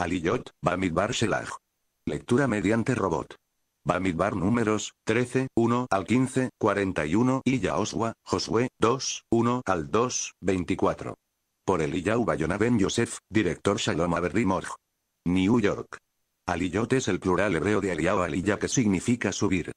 Aliyot, Bamidbar Shelach. Lectura mediante robot. Bamidbar números, 13, 1 al 15, 41 y Oswa, Josué, 2, 1 al 2, 24. Por Eliyahu Bayona Ben Yosef, director Shalom Morj. New York. Aliyot es el plural hebreo de Aliyah, Aliya que significa subir.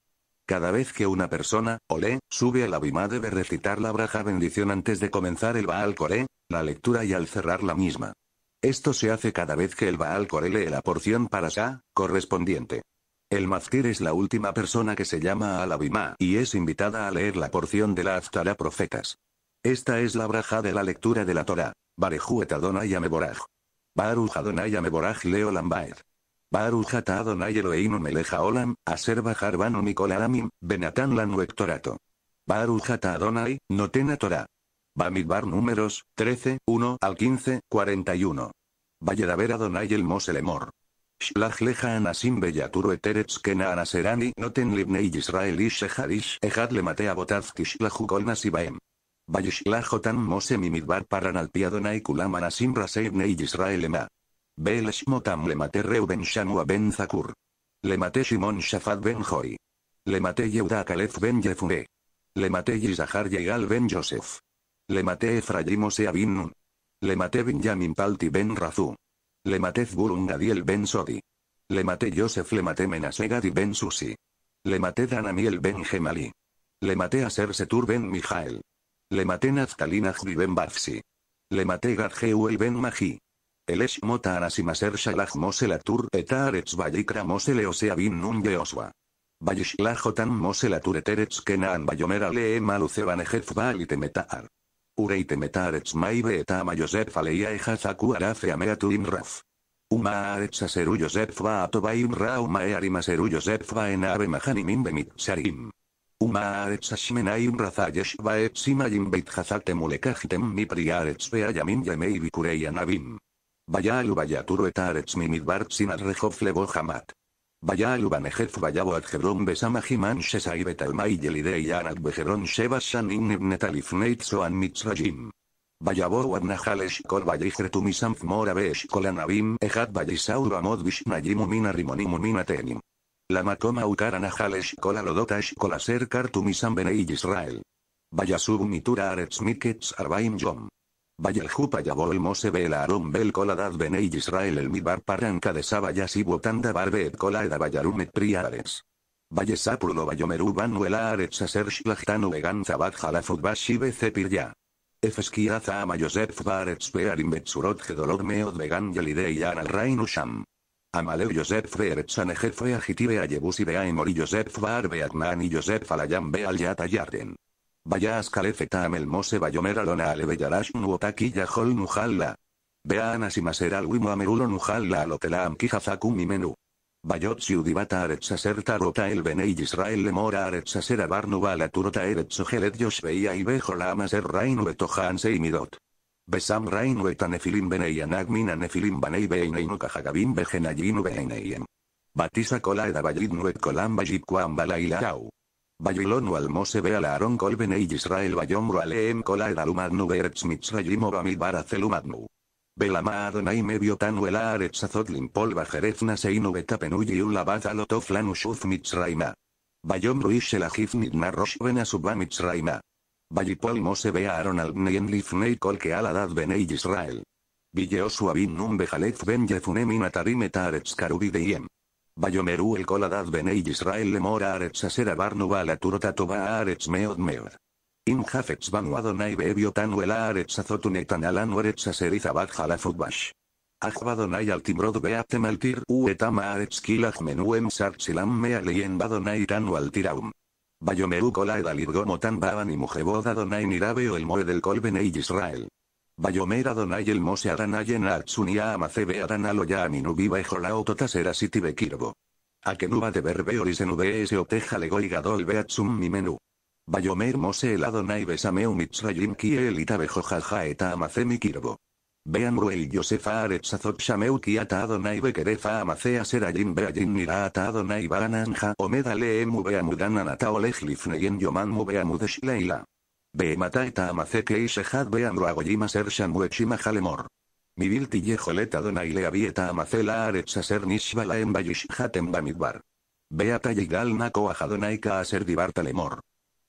Cada vez que una persona, Olé, sube a la bima debe recitar la braja bendición antes de comenzar el Baal Coré, la lectura y al cerrar la misma. Esto se hace cada vez que el Baal lee la porción para Sa, correspondiente. El Mazkir es la última persona que se llama al Abimá y es invitada a leer la porción de la Aftara Profetas. Esta es la braja de la lectura de la Torah. Barejuet Adonai Ameboraj. Baruj Adonai Ameboraj Leo Lambaed. Baruch Adonai Eloheinu Meleja Olam, Benatan Adonai, Notena Bamidbar números, 13, 1 al 15, 41. Valladavera Adonai el Moselemor. Shlachleja anasim bellatur eterets anaserani noten libnei israelish ejadish ejadle matea botazki shlajukol nasibaem. Vayishlajotan mose mimidbar paran al piadonai kulam anasim raseibnei israelema. Beleshmotam le mate Reuben Shanua ben Zakur. Le mate Shimon shafad ben Joi. Le mate Yehuda Kalef ben Jefune. Le mate Yizahar Yegal ben Joseph. Le maté Efraim Bin Nun. Le maté Benjamin Palti Ben Razú. Le maté Zburun Gadiel Ben Sodi. Le maté Joseph Le maté Menasegadi Ben Susi. Le maté Danamiel Ben Gemali. Le maté a Ben Mijael. Le maté Naftali Najdi Ben Bafsi. Le maté Gadgeuel Ben Maji. esh Mota Anasimaser Shalaj Moselatur Etaaretz bayikra Mosele Bin Nun Beoswa. Vallishlajotan Moselatur Eteretz Kenaan Bayomera lee Maluceban Ejef Baal y Ureite metarets maibe eta ama Josep faleia e jazaku arafe ameatu imraf. Uma aretz aseru Josep ba atoba imra uma e aseru Josep ba ena abe majanim sarim. Uma aretz asimena imra zayes ba etz ima beit jazak temuleka jitem mi priaretz bea jamin jame ibikureian abim. Baya alu baya turu eta aretz mimit bartzin arrejo jamat. ויעלו בנכף ויבוא עד חברון בשם אחימן שסעי בתלמי ילידי יענק בחברון שבע שנים נבנתה לפני צוען מצריים. ויבואו עד נחל אשכול ויכרתו משם פמורה ואשכול ענבים אחד ויישאו רמות בשניים ומן הרימונים ומן התאנים. למקום העוקר הנחל אשכול על אודות אשכול אשר כרתו משם בני ישראל. ויסובו מתור הארץ מקץ ארבעים יום. ve mose Aaron Bel Ben Benei Israel El Midbar Paranca de Sabayas y Botanda Barbet Kolada Vayarumet Priares. Vallesaprulo Bayomeru Banuela Aretz Aser Shlachtanu Egan Zabat Jalafut Bashibe ya. Efeskiaza Ama Yosef Baretz Pearim Betsurot Meod Vegan Yelide Yan Al Rainusham. Amaleu Yosef Beretz Anejefe Agitibe y Beaimori Yosef Joseph y Yosef Alayam Beal Yata Bayaz-Kalefetam el Bayomer Alona Aleveyarash Nuotaki Yahol Nujalla. Bean Asimaser Alwimu amerulo Nujalla Kijazakum Imenu. Bayot Siudibata Aretsaser Tarota el Bene Israel Lemora Aretsaser Abarnuba la Turota Eretsogelet yoshveia y Bejolamaser Rainu y Midot. Besam Rainu Etanefilim Benei Anagmin nefilim Banei Beineinu Kajagabim Bejenayinu Beineyem. Batisa Kola Edabayid Nuet Kolam Bajit Babilonu a la Aaron e Israel bayomru aleem kolar e alumagnu beretz mitzrayim bara umadnu Belama Adonai meviotanu el haaretz azotlim pol bajerezna seinu betapenuyi ulabaz alotov lanushuf mitzrayma. Bayomru ishelahif nidna rosh bena subba mitzrayma. Bayipol mose al Aaron albneyen lifnei kol keal benei Israel. Villeosu abin num bejalez ben yefunem inatarim etaaretz karubi Bayomeru el coladad Benei Israel lemor aretz asera barnu balaturota toba aretz meod meod. In hafetz banu adonai bebiotanu el aretz azotunetan alanu eretz Ajbadonai al timrod beatem Altir tir uetama aretz kilaj menuem Sarchilam mea badonai tanu al Bayomeru Kola edalirgomotan baban y mujeboda donai nirabeo el moed del col Benei Israel. Adonai el Mose Aranayen Atsunia Amacebe Aranaloya Aminubi Bajolao Totasera sitibe Bekirbo. Akenuba de verbe en VS Oteja Legoigadol Beatsum mi menú. Bayomer Mose el Adonai Besameu Mitzrayim ki e Elita Eta mi Kirbo. Vean Ruel Yosefa Aretzazot Shameu Kiata Adonai Bekerefa Amacea Serayim Beayin mira Adonai ja Omeda Leemu Beamudan Anata Olej yen Yoman Mu mata eta amazeke isehad beamro agolima sershan uechima jalemor. Mibilti yejoleta donaile abieta amacela aretsa ser nishbala en bayishhatem bamidbar. Beata yigal nako ajadonaika a ser dibartalemor.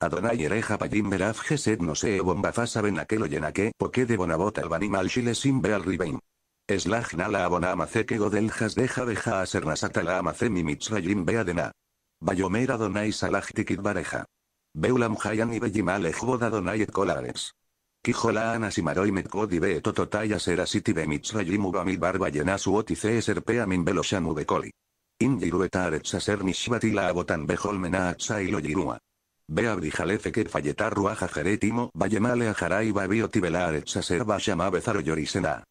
Adonai ereja payim veraf no se bombafasa ben aquelo yenake poque de bonabot albanim al chile sin al ribein. Slaj nala abona amace que godeljas deja beja a ser la amace mi mitzrayim beadena. Bayomera donai salaj Beulam Hayan y boda kolares. Donayet Colares. Kijolaana Simaroi Metkodi Be Tototaya Serasiti Be Mitzrayimu mil Barba Yenasu Otice Serpea Min Beloshan Ubecoli. Inyirueta Aretsaser la Abotan Beholmena Atsa y Loyirua. Ve Bea falletar ruaja vallemale a jaray babioti velar saserba bezaro yorisena.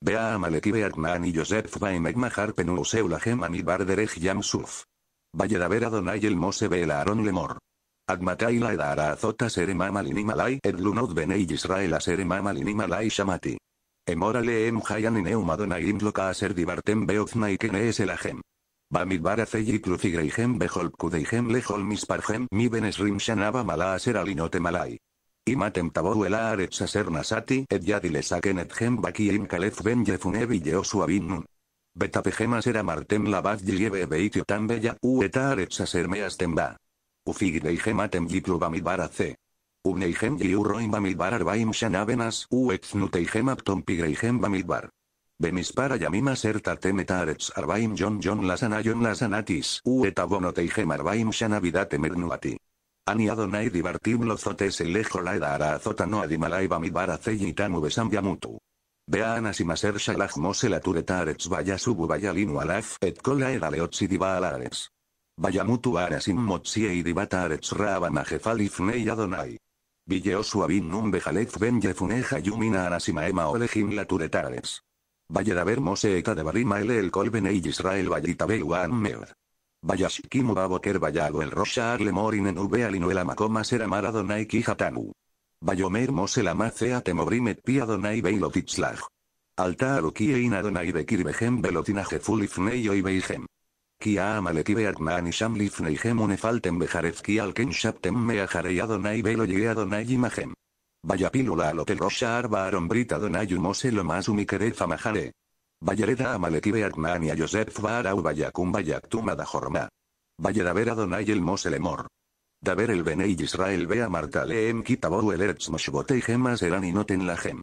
Bea a arnan y Joseph gema Valledavera donay el ve lemor. Admatai la edara azota serema malai edlunod benei Israel serema malai shamati. Emorale em hayan ineu madonaim loca aser divartem beozna y kene es elajem. Bamidbar acei behol lehol lejol mi benesrim shanaba mala alinote malai. Imatem tabo el nasati et yadile et gem kalef ben yefunevi yeosu martem la yebe beitio tan bella u temba. Ufigleijem atem C. ac. Ubneijem yiurroim bamidbar arbaim shanabenas uexnuteijem apton pigreijem bamidbar. Bemispara yamima serta temeta arbaim jon jon lasanayon lasanatis uetabonoteijem arbaim shanavidate mernuati. Ani Adonai divertim lozotes el la edara azota no adimalai bamidbar y besam yamutu. Vean ANASIMASER vaya subu vaya linu alaf et kola diva alares. Bayamutu Arasim Motsie y Dibata Adonai. Villeosu Abin Num Bejalef Ben jefuneja Yumina Arasimaema Olejim Laturetares. mose Moseeta de Barima Ele El Colben Israel meod. Baboker Vallago El Rosha morin en Ube Makoma Seramar Adonai Kijatanu. Bayomer la Macea Temobrimet Pi Adonai Beilotitzlag. Alta Arukie Adonai Bekirbehem Belotina o Ibeijem. Kia amaleti beatnaani shamlif neijemune falten bejarez kia alken shaptem meajarei adonai velo yee adonai Vaya pílula a lo que rosha arba arombrita donai humose lo más umikerefa majare. Vallereda amaleti beatnaani a josef vaya vayacum da jorma. Vallera ver adonai el mose lemor. Daver el y israel bea martaleem kitaboru el erts moshbote y gemas eran y noten la gem.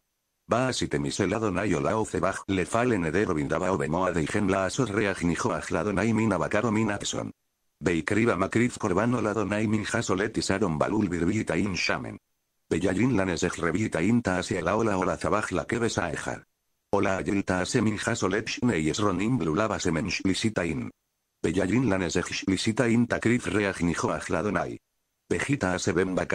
Va a Baasitem Adonai olao cebaj le falenedero o bindaba de la asos la ajladonai min abacaro min axon. Beikriba o corbano ladonai min jasolet balul birbita in shamen. la lanesej revita inta hacia la ola ola zabaj la que Ola ayilta ase min jasolet shnei esronim blulaba semen shlisita in. shlisita inta kriz Pejita ase ben la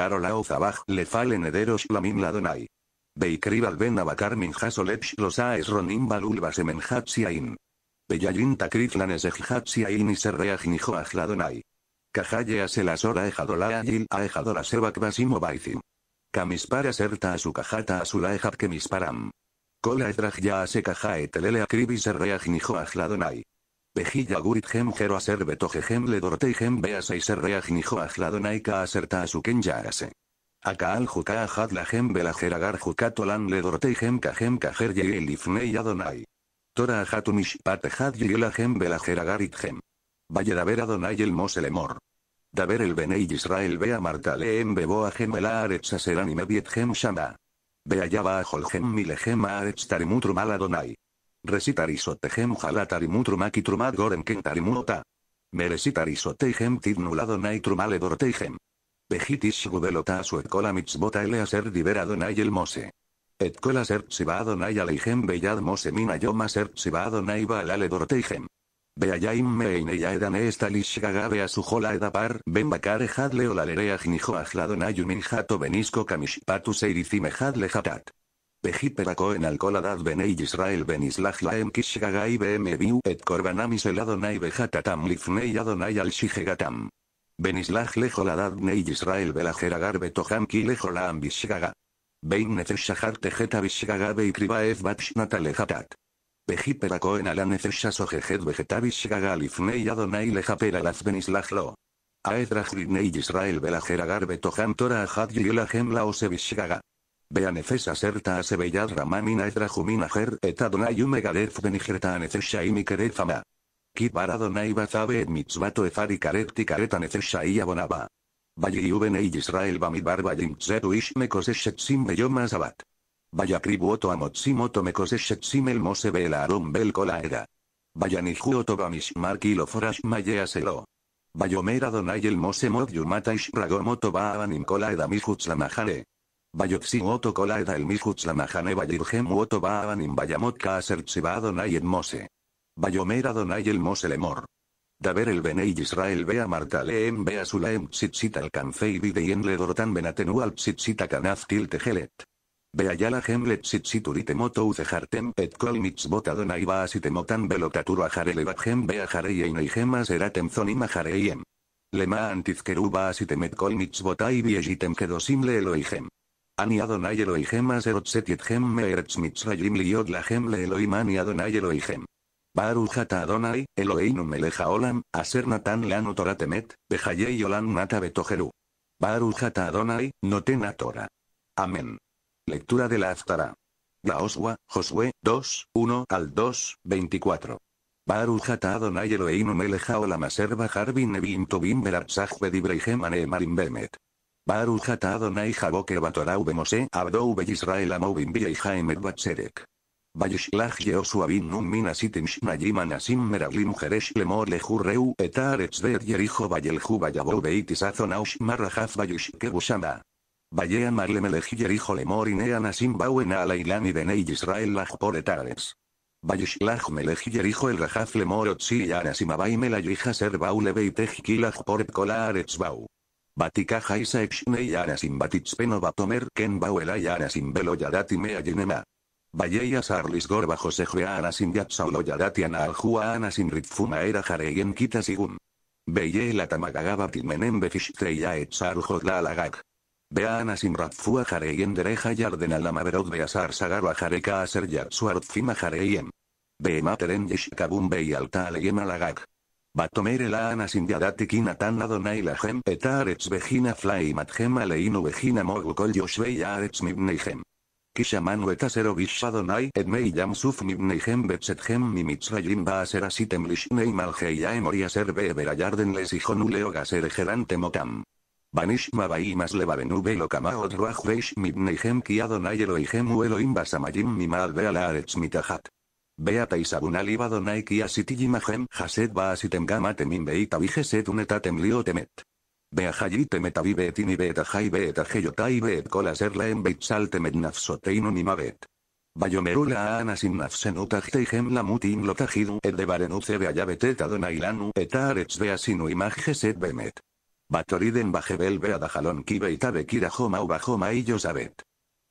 zabaj le falenedero shlamin ladonai. Beikrival ben abakar minjasolech los aes ronim basemen hatsiain. Beyayin ni y serreajnijo ajladonai. Kajaye aselasora ejadolaayil aejadora sebak basimo baizin. Kamispara serta a su cajata a su laejat que misparam. Kola etraj ya ase cajae telele acribi serreajnijo ajladonai. Pejilla gurit gem jero aser betoje gem le gem y ajladonai ka a su Akaal juka ahad la gem belager tolan le dortei gem kajem kajer yeil ifnei adonai. Tora ahat umishpat ahad yeil ajem belager agar itgem. Valle daver adonai el moselemor. Daver el benei Israel bea marta em bebo ajem el aaretz aseran y mebiet gem shama. Beayaba gem milegem aaretz tarimutrum al adonai. Resitarisotegem jalatarimutrum akitrumat gorem ken tidnul Meresitarisotegem donai trumale dortegem. Vegetis gudelota su etcola mitzvota ele a ser el mose. Etcola ser va Adonai beyad bellad mose mina yoma ser va Adonai baalale dorteihem. Beayaim meinella e edan estalish gagabe a su jola edapar ben bakare hadle olalere ajladonai jato benisco kamishpatu seirizime jadle jatat. Em em al en ben benei Israel ben laem kishgagai ebiu et korbanam iseladonai bejatatam lifnei adonai al shigegatam. Benislaj lejo la Israel belajeragar jeragar beto jamki lejo la ambishgaga. Bein neces shahar tejeta bishgaga ez bat shnata lejatat. ala neces shaso vegeta bishgaga alifnei adonai laz Israel belajeragar jeragar beto jam tora ajad y el ose bishgaga. Bea nefesa serta a ramamina edrajumina ger, et adonai umegadez benigerta nefesa Ki bara donai bazabe et mitzvato karepti y karet tikaretan y abonaba. Vayiuben yisrael Israel bamidbar vayimtzeru ish mekoseshetzim beyoma sabat. Vayakribuoto amotzim oto mekoseshetzim el mose bel aaron bel Kolaeda. Vayaniju oto bamishmar kilo forash mayeaselo. Adonai el mose mod yumata ish ragomoto baanim kolaeda mishutz Bayotsi oto kolaeda el majane lamahane vayirgem oto baanim bayamot kaaser tsiba Adonai et mose. Bayomer Adonai el Mos el Emor. Daber el Benei Israel Bea Marta Leem Bea Sulaem Tzitzit al Canfei Bideyen tan Benatenu al Tzitzit a Bea Tegelet. YALA Gemlet Tzitzit Uritemoto Uzehartem Pet Kol Mitzvot Adonai Baasitemotan Belotatur GEM Bea Jarei Eineihem Aseratem Zonim Ajareiem. Lema Antizkeru Baasitemet Kol Mitzvotai Biejitem Kedosim Le Eloihem. Ani Adonai Eloihem Aserot Setiethem Meeretz Mitzrayim Liod Lahem Le Ani Adonai Baruch Adonai, Eloheinu melech Olam, aser natan lanu Torah temet, olam nata betojeru. Baruch Adonai, noten Torah. Amén. Lectura de la Aftara. La Oswa, Josué, 2, 1 al 2, 24. Baruch Adonai Eloheinu melech Olam aser bajar bin nevim tobim beratzach bedibreihem anemarim bemet. Baruch Adonai Jaboke batorau bemose abdou Israel amovim vieja Vayishlach Yehosuabin Nun Minasitim Shnayim Anasim Meraglim Jeresh Lemor Jurreu Etarets Der Yerijo Vayelju Vayabou Beitisazonaush Marrajaf Vayishkebushama. Valle Amarlemelech Yerijo Lemor Inea Nasim Bauen Alailani ney Israel por Etares. Vayushlag Melech Yerijo El Rajaf Lemor Otsi Anasim Abai Melayija Ser bau Kilaj Por Bau. Batikaja Isaek Shnei Anasim batitspeno Batomer Ken Bauelay Anasim Belo Yenema. Valleyas sarlis Gorba José Geaana sin al Juana sin ritfumaera era Jareyen kitasigun. Sigun. Beye la Tamagagaba Timenen Befishtreya Etsar Jodla Beana sin Ratfua Jareyen Dereja Yarden Beasar Aser Jareyen. Beemateren Yeshkabum Beyalta Aleyem Alagak. Batomere la ana sin yadati Tan la gem Kisha eta zero bisadonai et mei jam suf jen betzet gen mi ba azera sitem lishnei mal geia emori be ebera jarden lez ijo gerante motam. Banish ma bai imaz leba benu beilo kama otroa jubeish gen kia donai elo ijen muelo ba aretz mitajat. Bea ta izabun aliba donai kia jaset ba azitem gamatemin beita bi Beahayite metavi beetini beetahai beetaheyotai beet en beit salte mednafsoteinu nimabet. Bayomerula anasin nafsenu tajtejem la mutin lo tajidu et de barenuce beayabet et adonailanu bemet. Batoriden bajebel beadajalon kibeita bekira joma u bajoma y abet.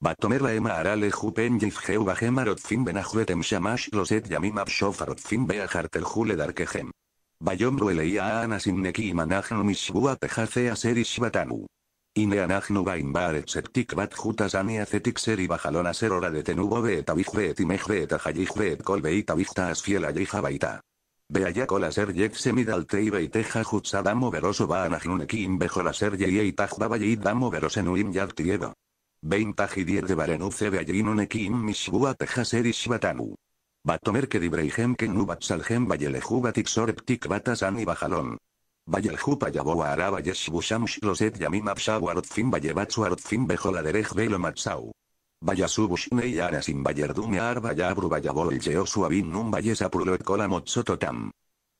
Batomerla ema arale jupen jifgeu bajemarot benajuetem shamash loset yamim abshofarot fin darkejem. Bayomru eleía a Anasinneki y manajnu mishbua tejase a seri shibatanu. Ine anajnu gaimbar septik bat jutasani acetik seri bajalona ser hora de tenubo bet abijbet imejbet ajayijbet kolbeit asfiela asfiel Beaya a ser yek semidal teibe y teja jutsadamo veroso va nekim Bejola ser yei tajbaba yei damo verosenuim yartiedo. Vein tajidier de barenuce de im mishbua Batanu. Batomerke Dibreijenken Ubatsalgen Vayelejubatik Soreptik Batasan y Bajalón. Vayeljupa Yaboa Araba Yeshbushamsh Loset Yamim Abshaw Artfin Vayebatsu Artfin Bejoladerej Velo Matsau. Vayasubushne Yanasin Vayerdume Arba Yabru Vayabol abin Num et Kola Motsototam.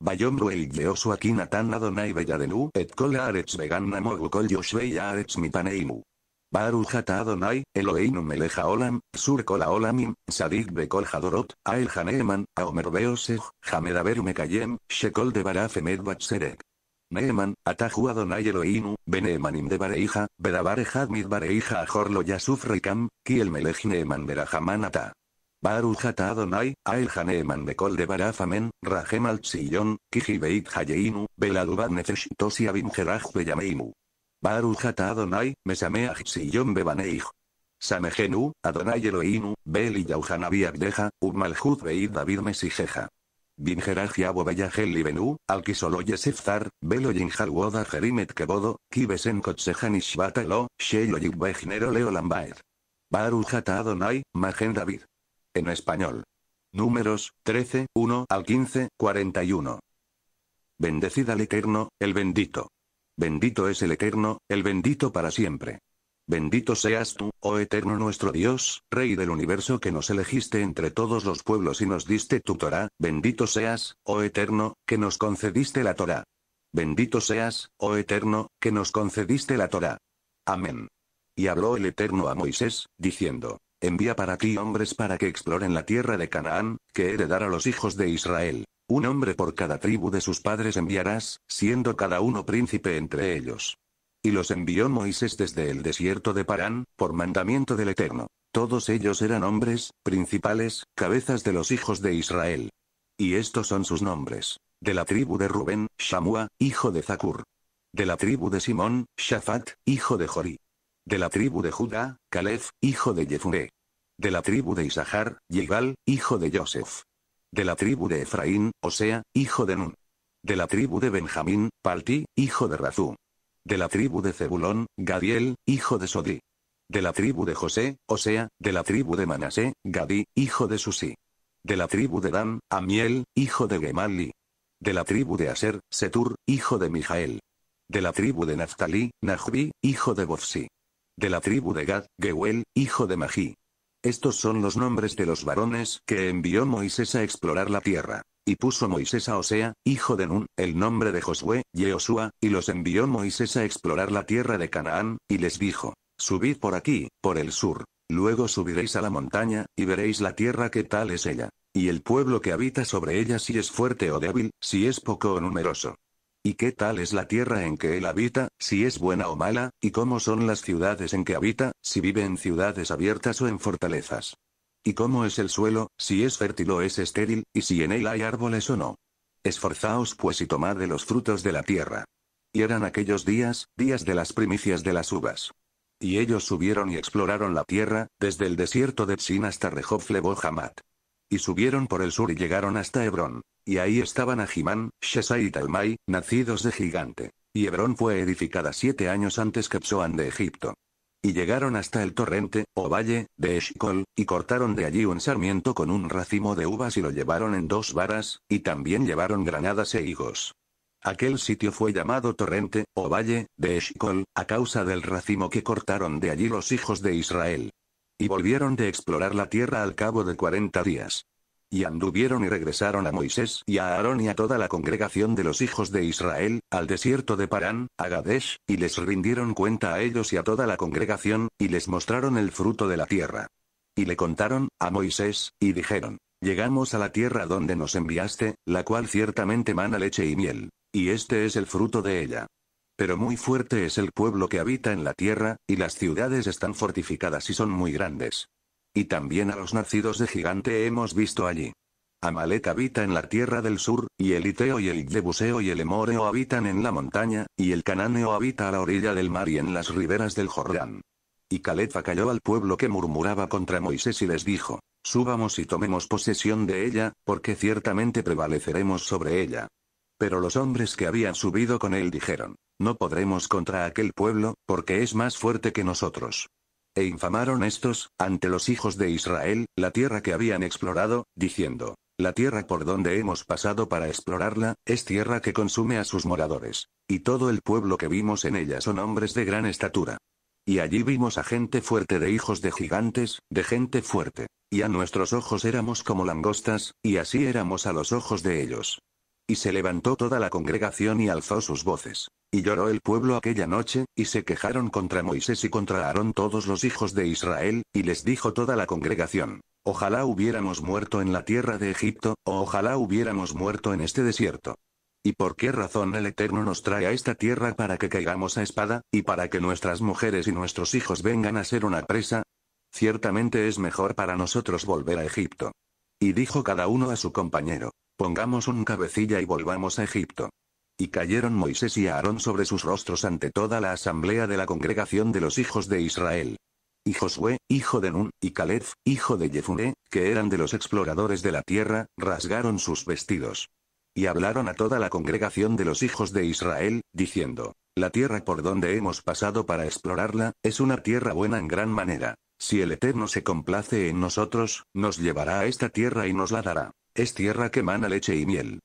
Vayomru el akinatan Adonai Belladelu et Kola Aretz Vegan Mogukol Yoshvei Mipaneimu. Baruch Adonai, eloinu Meleja Olam, Sur Olamim, Sadik Bekol Hadorot, Ael Haneeman, Aomer Hamedaber Mekayem, Shekol de Barafemed Batserek. Neeman, Atahu Adonai Eloinu, Beneemanim de Bareija, Bedabar Hadmid Bareija Ajorlo Yasuf reikam, Kiel melej Neeman Berahamanata. Baruch ata Adonai, Ael Haneeman Bekol de Barafamen, rajemal Al Tzillon, beit Hayeinu, Beladubad Nefesh Tosi Abim Jeraj Barujata Adonai, mesameach sillon bebaneich. Samejenu, Adonai Eloinu, beli y Abdeja, Umalhud Beid David Mesijeja. Binjeraj Yabo Beyahel Alkisolo Yesefzar, Belo Yinjal Woda Kebodo, Kibesen Kotsejan Ishbatalo, Leo Adonai, Magen David. En español. Números, 13, 1 al 15, 41. Bendecida al Eterno, el bendito. Bendito es el Eterno, el bendito para siempre. Bendito seas tú, oh eterno nuestro Dios, Rey del universo que nos elegiste entre todos los pueblos y nos diste tu Torah, bendito seas, oh eterno, que nos concediste la Torah. Bendito seas, oh eterno, que nos concediste la Torah. Amén. Y habló el Eterno a Moisés, diciendo, Envía para ti hombres para que exploren la tierra de Canaán, que a los hijos de Israel. Un hombre por cada tribu de sus padres enviarás, siendo cada uno príncipe entre ellos. Y los envió Moisés desde el desierto de Parán, por mandamiento del Eterno. Todos ellos eran hombres, principales, cabezas de los hijos de Israel. Y estos son sus nombres. De la tribu de Rubén, Shamua, hijo de Zacur. De la tribu de Simón, Shafat, hijo de Jorí. De la tribu de Judá, Calef, hijo de Jefuné. De la tribu de Isahar, Yigal, hijo de Joseph. De la tribu de Efraín, o sea, hijo de Nun. De la tribu de Benjamín, Palti, hijo de Razú. De la tribu de Zebulón, Gadiel, hijo de Sodí. De la tribu de José, o sea, de la tribu de Manasé, Gadí, hijo de Susí. De la tribu de Dan, Amiel, hijo de Gemali. De la tribu de Aser, Setur, hijo de Mijael. De la tribu de Naftalí, Najbí, hijo de Bovsi. De la tribu de Gad, Gehuel, hijo de Magí. Estos son los nombres de los varones que envió Moisés a explorar la tierra. Y puso Moisés a Osea, hijo de Nun, el nombre de Josué, Yehoshua, y los envió Moisés a explorar la tierra de Canaán, y les dijo, Subid por aquí, por el sur. Luego subiréis a la montaña, y veréis la tierra que tal es ella. Y el pueblo que habita sobre ella si es fuerte o débil, si es poco o numeroso. ¿Y qué tal es la tierra en que él habita, si es buena o mala, y cómo son las ciudades en que habita, si vive en ciudades abiertas o en fortalezas? ¿Y cómo es el suelo, si es fértil o es estéril, y si en él hay árboles o no? Esforzaos pues y tomad de los frutos de la tierra. Y eran aquellos días, días de las primicias de las uvas. Y ellos subieron y exploraron la tierra, desde el desierto de Tsin hasta Rehov Hamat. Y subieron por el sur y llegaron hasta Hebrón. Y ahí estaban Ahimán, Shesai y Talmai, nacidos de gigante. Y Hebrón fue edificada siete años antes que Psoan de Egipto. Y llegaron hasta el torrente, o valle, de Eshcol, y cortaron de allí un sarmiento con un racimo de uvas y lo llevaron en dos varas, y también llevaron granadas e higos. Aquel sitio fue llamado torrente, o valle, de Eshcol, a causa del racimo que cortaron de allí los hijos de Israel. Y volvieron de explorar la tierra al cabo de cuarenta días y anduvieron y regresaron a Moisés y a Aarón y a toda la congregación de los hijos de Israel, al desierto de Parán, a Gadesh, y les rindieron cuenta a ellos y a toda la congregación, y les mostraron el fruto de la tierra. Y le contaron, a Moisés, y dijeron, Llegamos a la tierra donde nos enviaste, la cual ciertamente mana leche y miel. Y este es el fruto de ella. Pero muy fuerte es el pueblo que habita en la tierra, y las ciudades están fortificadas y son muy grandes. Y también a los nacidos de gigante hemos visto allí. Amalek habita en la tierra del sur, y el Iteo y el Jebuseo y el Emoreo habitan en la montaña, y el Cananeo habita a la orilla del mar y en las riberas del Jordán. Y Caleb cayó al pueblo que murmuraba contra Moisés y les dijo, Subamos y tomemos posesión de ella, porque ciertamente prevaleceremos sobre ella. Pero los hombres que habían subido con él dijeron, No podremos contra aquel pueblo, porque es más fuerte que nosotros. E infamaron estos, ante los hijos de Israel, la tierra que habían explorado, diciendo, la tierra por donde hemos pasado para explorarla, es tierra que consume a sus moradores. Y todo el pueblo que vimos en ella son hombres de gran estatura. Y allí vimos a gente fuerte de hijos de gigantes, de gente fuerte. Y a nuestros ojos éramos como langostas, y así éramos a los ojos de ellos. Y se levantó toda la congregación y alzó sus voces. Y lloró el pueblo aquella noche, y se quejaron contra Moisés y contra Aarón todos los hijos de Israel, y les dijo toda la congregación, Ojalá hubiéramos muerto en la tierra de Egipto, o ojalá hubiéramos muerto en este desierto. ¿Y por qué razón el Eterno nos trae a esta tierra para que caigamos a espada, y para que nuestras mujeres y nuestros hijos vengan a ser una presa? Ciertamente es mejor para nosotros volver a Egipto. Y dijo cada uno a su compañero, Pongamos un cabecilla y volvamos a Egipto. Y cayeron Moisés y Aarón sobre sus rostros ante toda la asamblea de la congregación de los hijos de Israel. Y Josué, hijo de Nun, y Calef, hijo de Jefuné, que eran de los exploradores de la tierra, rasgaron sus vestidos. Y hablaron a toda la congregación de los hijos de Israel, diciendo, La tierra por donde hemos pasado para explorarla, es una tierra buena en gran manera. Si el Eterno se complace en nosotros, nos llevará a esta tierra y nos la dará. Es tierra que mana leche y miel.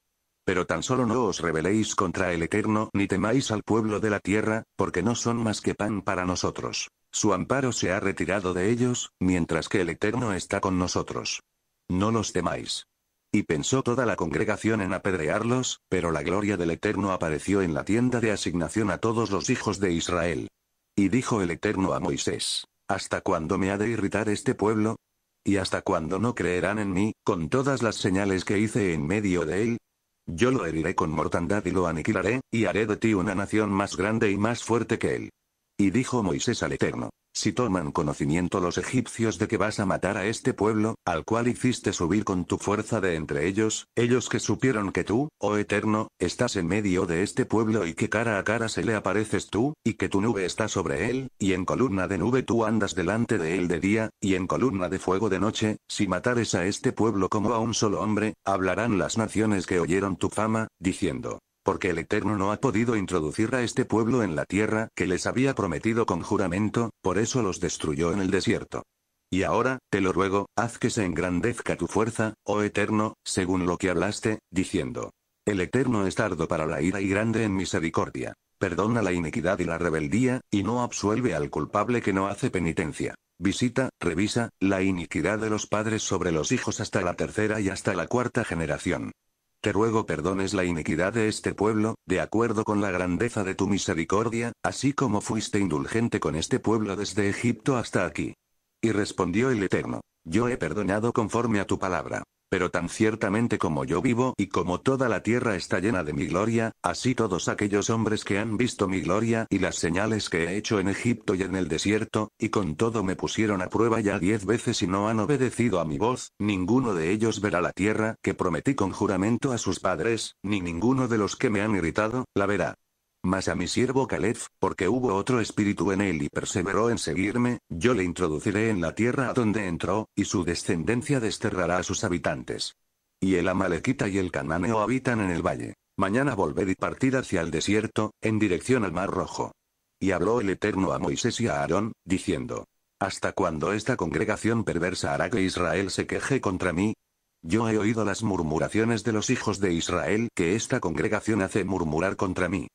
Pero tan solo no os rebeléis contra el Eterno ni temáis al pueblo de la tierra, porque no son más que pan para nosotros. Su amparo se ha retirado de ellos, mientras que el Eterno está con nosotros. No los temáis. Y pensó toda la congregación en apedrearlos, pero la gloria del Eterno apareció en la tienda de asignación a todos los hijos de Israel. Y dijo el Eterno a Moisés, ¿Hasta cuándo me ha de irritar este pueblo? ¿Y hasta cuándo no creerán en mí, con todas las señales que hice en medio de él? Yo lo heriré con mortandad y lo aniquilaré, y haré de ti una nación más grande y más fuerte que él. Y dijo Moisés al Eterno. Si toman conocimiento los egipcios de que vas a matar a este pueblo, al cual hiciste subir con tu fuerza de entre ellos, ellos que supieron que tú, oh Eterno, estás en medio de este pueblo y que cara a cara se le apareces tú, y que tu nube está sobre él, y en columna de nube tú andas delante de él de día, y en columna de fuego de noche, si matares a este pueblo como a un solo hombre, hablarán las naciones que oyeron tu fama, diciendo, porque el Eterno no ha podido introducir a este pueblo en la tierra que les había prometido con juramento, por eso los destruyó en el desierto. Y ahora, te lo ruego, haz que se engrandezca tu fuerza, oh Eterno, según lo que hablaste, diciendo. El Eterno es tardo para la ira y grande en misericordia. Perdona la iniquidad y la rebeldía, y no absuelve al culpable que no hace penitencia. Visita, revisa, la iniquidad de los padres sobre los hijos hasta la tercera y hasta la cuarta generación. Te ruego perdones la iniquidad de este pueblo, de acuerdo con la grandeza de tu misericordia, así como fuiste indulgente con este pueblo desde Egipto hasta aquí. Y respondió el Eterno, yo he perdonado conforme a tu palabra. Pero tan ciertamente como yo vivo y como toda la tierra está llena de mi gloria, así todos aquellos hombres que han visto mi gloria y las señales que he hecho en Egipto y en el desierto, y con todo me pusieron a prueba ya diez veces y no han obedecido a mi voz, ninguno de ellos verá la tierra que prometí con juramento a sus padres, ni ninguno de los que me han irritado, la verá. Mas a mi siervo Caleb, porque hubo otro espíritu en él y perseveró en seguirme, yo le introduciré en la tierra a donde entró, y su descendencia desterrará a sus habitantes. Y el Amalequita y el Cananeo habitan en el valle. Mañana volver y partir hacia el desierto, en dirección al Mar Rojo. Y habló el Eterno a Moisés y a Aarón, diciendo, ¿Hasta cuándo esta congregación perversa hará que Israel se queje contra mí? Yo he oído las murmuraciones de los hijos de Israel que esta congregación hace murmurar contra mí.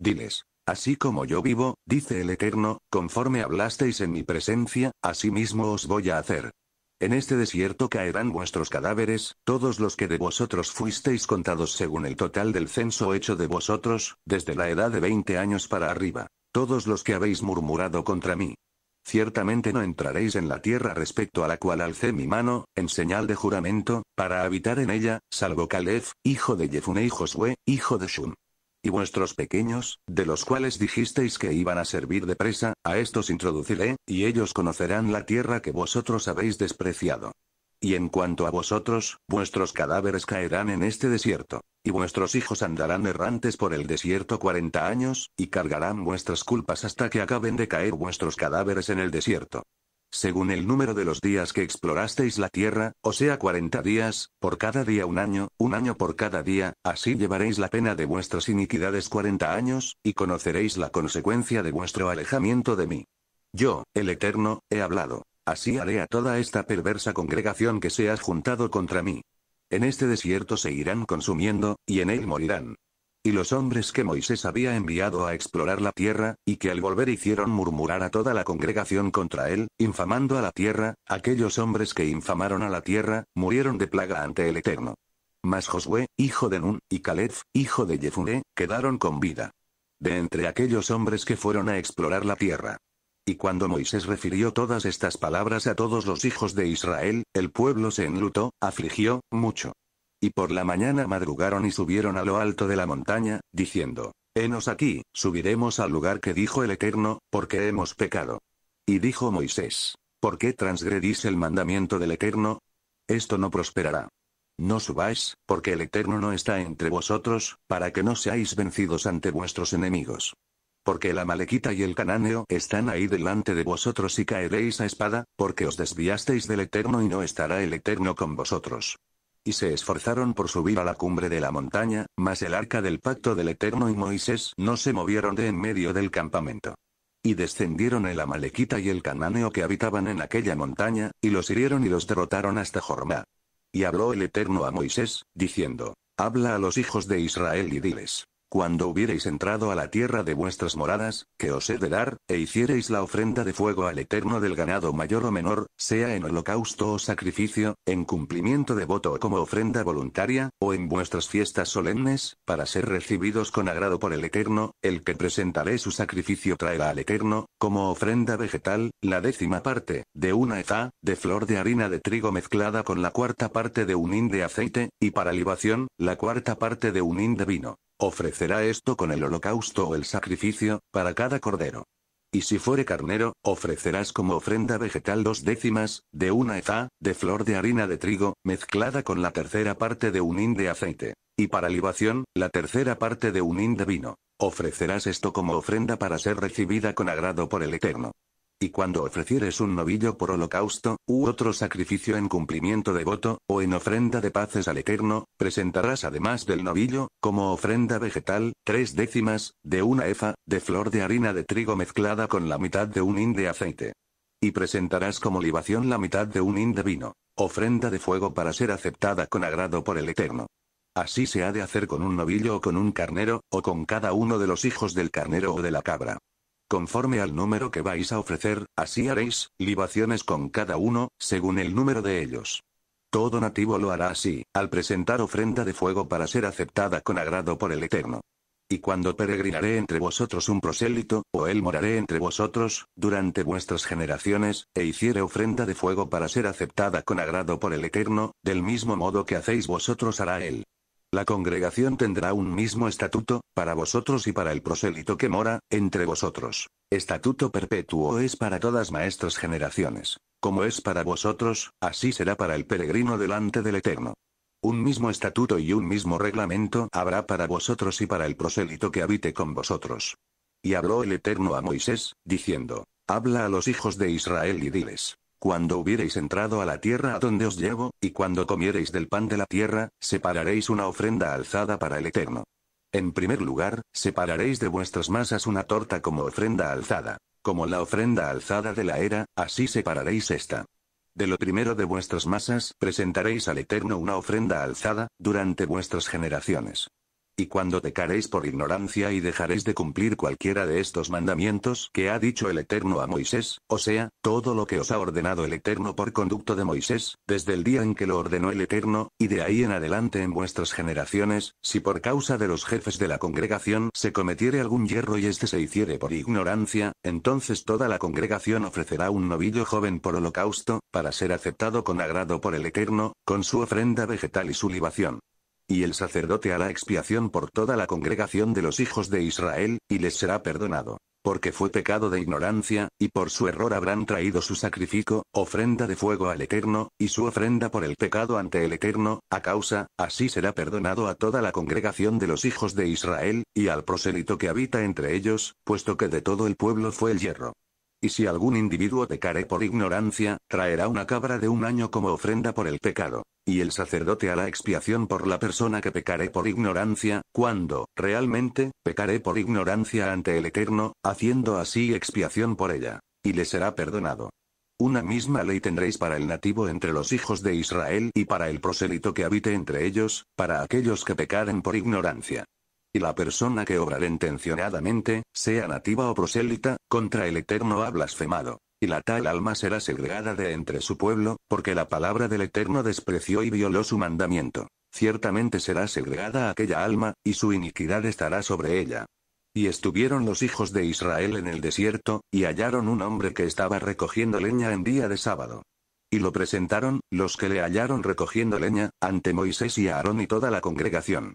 Diles. Así como yo vivo, dice el Eterno, conforme hablasteis en mi presencia, así mismo os voy a hacer. En este desierto caerán vuestros cadáveres, todos los que de vosotros fuisteis contados según el total del censo hecho de vosotros, desde la edad de veinte años para arriba, todos los que habéis murmurado contra mí. Ciertamente no entraréis en la tierra respecto a la cual alcé mi mano, en señal de juramento, para habitar en ella, salvo Calef, hijo de Jefune y Josué, hijo de Shun y vuestros pequeños, de los cuales dijisteis que iban a servir de presa, a estos introduciré, y ellos conocerán la tierra que vosotros habéis despreciado. Y en cuanto a vosotros, vuestros cadáveres caerán en este desierto, y vuestros hijos andarán errantes por el desierto cuarenta años, y cargarán vuestras culpas hasta que acaben de caer vuestros cadáveres en el desierto. Según el número de los días que explorasteis la tierra, o sea 40 días, por cada día un año, un año por cada día, así llevaréis la pena de vuestras iniquidades 40 años, y conoceréis la consecuencia de vuestro alejamiento de mí. Yo, el Eterno, he hablado. Así haré a toda esta perversa congregación que se ha juntado contra mí. En este desierto se irán consumiendo, y en él morirán y los hombres que Moisés había enviado a explorar la tierra, y que al volver hicieron murmurar a toda la congregación contra él, infamando a la tierra, aquellos hombres que infamaron a la tierra, murieron de plaga ante el Eterno. Mas Josué, hijo de Nun, y Caleb, hijo de Jefuné, quedaron con vida. De entre aquellos hombres que fueron a explorar la tierra. Y cuando Moisés refirió todas estas palabras a todos los hijos de Israel, el pueblo se enlutó, afligió, mucho. Y por la mañana madrugaron y subieron a lo alto de la montaña, diciendo, Henos aquí, subiremos al lugar que dijo el Eterno, porque hemos pecado. Y dijo Moisés, ¿por qué transgredís el mandamiento del Eterno? Esto no prosperará. No subáis, porque el Eterno no está entre vosotros, para que no seáis vencidos ante vuestros enemigos. Porque la malequita y el Canáneo están ahí delante de vosotros y caeréis a espada, porque os desviasteis del Eterno y no estará el Eterno con vosotros. Y se esforzaron por subir a la cumbre de la montaña, mas el arca del pacto del Eterno y Moisés no se movieron de en medio del campamento. Y descendieron el Amalequita y el Cananeo que habitaban en aquella montaña, y los hirieron y los derrotaron hasta Jormá. Y habló el Eterno a Moisés, diciendo, Habla a los hijos de Israel y diles, cuando hubiereis entrado a la tierra de vuestras moradas, que os he de dar, e hiciereis la ofrenda de fuego al Eterno del ganado mayor o menor, sea en holocausto o sacrificio, en cumplimiento de voto o como ofrenda voluntaria, o en vuestras fiestas solemnes, para ser recibidos con agrado por el Eterno, el que presentaré su sacrificio traerá al Eterno, como ofrenda vegetal, la décima parte, de una efa, de flor de harina de trigo mezclada con la cuarta parte de un hin de aceite, y para libación, la cuarta parte de un hin de vino. Ofrecerá esto con el holocausto o el sacrificio, para cada cordero. Y si fuere carnero, ofrecerás como ofrenda vegetal dos décimas, de una efa, de flor de harina de trigo, mezclada con la tercera parte de un hin de aceite. Y para libación, la tercera parte de un hin de vino. Ofrecerás esto como ofrenda para ser recibida con agrado por el Eterno. Y cuando ofrecieres un novillo por holocausto, u otro sacrificio en cumplimiento de voto, o en ofrenda de paces al Eterno, presentarás además del novillo, como ofrenda vegetal, tres décimas, de una efa, de flor de harina de trigo mezclada con la mitad de un hin de aceite. Y presentarás como libación la mitad de un hin de vino, ofrenda de fuego para ser aceptada con agrado por el Eterno. Así se ha de hacer con un novillo o con un carnero, o con cada uno de los hijos del carnero o de la cabra. Conforme al número que vais a ofrecer, así haréis, libaciones con cada uno, según el número de ellos. Todo nativo lo hará así, al presentar ofrenda de fuego para ser aceptada con agrado por el Eterno. Y cuando peregrinaré entre vosotros un prosélito, o él moraré entre vosotros, durante vuestras generaciones, e hiciere ofrenda de fuego para ser aceptada con agrado por el Eterno, del mismo modo que hacéis vosotros hará él. La congregación tendrá un mismo estatuto, para vosotros y para el prosélito que mora, entre vosotros. Estatuto perpetuo es para todas maestras generaciones. Como es para vosotros, así será para el peregrino delante del Eterno. Un mismo estatuto y un mismo reglamento habrá para vosotros y para el prosélito que habite con vosotros. Y habló el Eterno a Moisés, diciendo, Habla a los hijos de Israel y diles, cuando hubiereis entrado a la tierra a donde os llevo, y cuando comiereis del pan de la tierra, separaréis una ofrenda alzada para el Eterno. En primer lugar, separaréis de vuestras masas una torta como ofrenda alzada. Como la ofrenda alzada de la era, así separaréis esta. De lo primero de vuestras masas presentaréis al Eterno una ofrenda alzada, durante vuestras generaciones. Y cuando pecaréis por ignorancia y dejaréis de cumplir cualquiera de estos mandamientos que ha dicho el Eterno a Moisés, o sea, todo lo que os ha ordenado el Eterno por conducto de Moisés, desde el día en que lo ordenó el Eterno, y de ahí en adelante en vuestras generaciones, si por causa de los jefes de la congregación se cometiere algún hierro y este se hiciere por ignorancia, entonces toda la congregación ofrecerá un novillo joven por holocausto, para ser aceptado con agrado por el Eterno, con su ofrenda vegetal y su libación. Y el sacerdote hará expiación por toda la congregación de los hijos de Israel, y les será perdonado. Porque fue pecado de ignorancia, y por su error habrán traído su sacrificio, ofrenda de fuego al Eterno, y su ofrenda por el pecado ante el Eterno, a causa, así será perdonado a toda la congregación de los hijos de Israel, y al prosélito que habita entre ellos, puesto que de todo el pueblo fue el hierro. Y si algún individuo pecare por ignorancia, traerá una cabra de un año como ofrenda por el pecado. Y el sacerdote hará expiación por la persona que pecare por ignorancia, cuando, realmente, pecare por ignorancia ante el Eterno, haciendo así expiación por ella. Y le será perdonado. Una misma ley tendréis para el nativo entre los hijos de Israel y para el prosélito que habite entre ellos, para aquellos que pecaren por ignorancia y la persona que obrará intencionadamente, sea nativa o prosélita, contra el Eterno ha blasfemado. Y la tal alma será segregada de entre su pueblo, porque la palabra del Eterno despreció y violó su mandamiento. Ciertamente será segregada aquella alma, y su iniquidad estará sobre ella. Y estuvieron los hijos de Israel en el desierto, y hallaron un hombre que estaba recogiendo leña en día de sábado. Y lo presentaron, los que le hallaron recogiendo leña, ante Moisés y Aarón y toda la congregación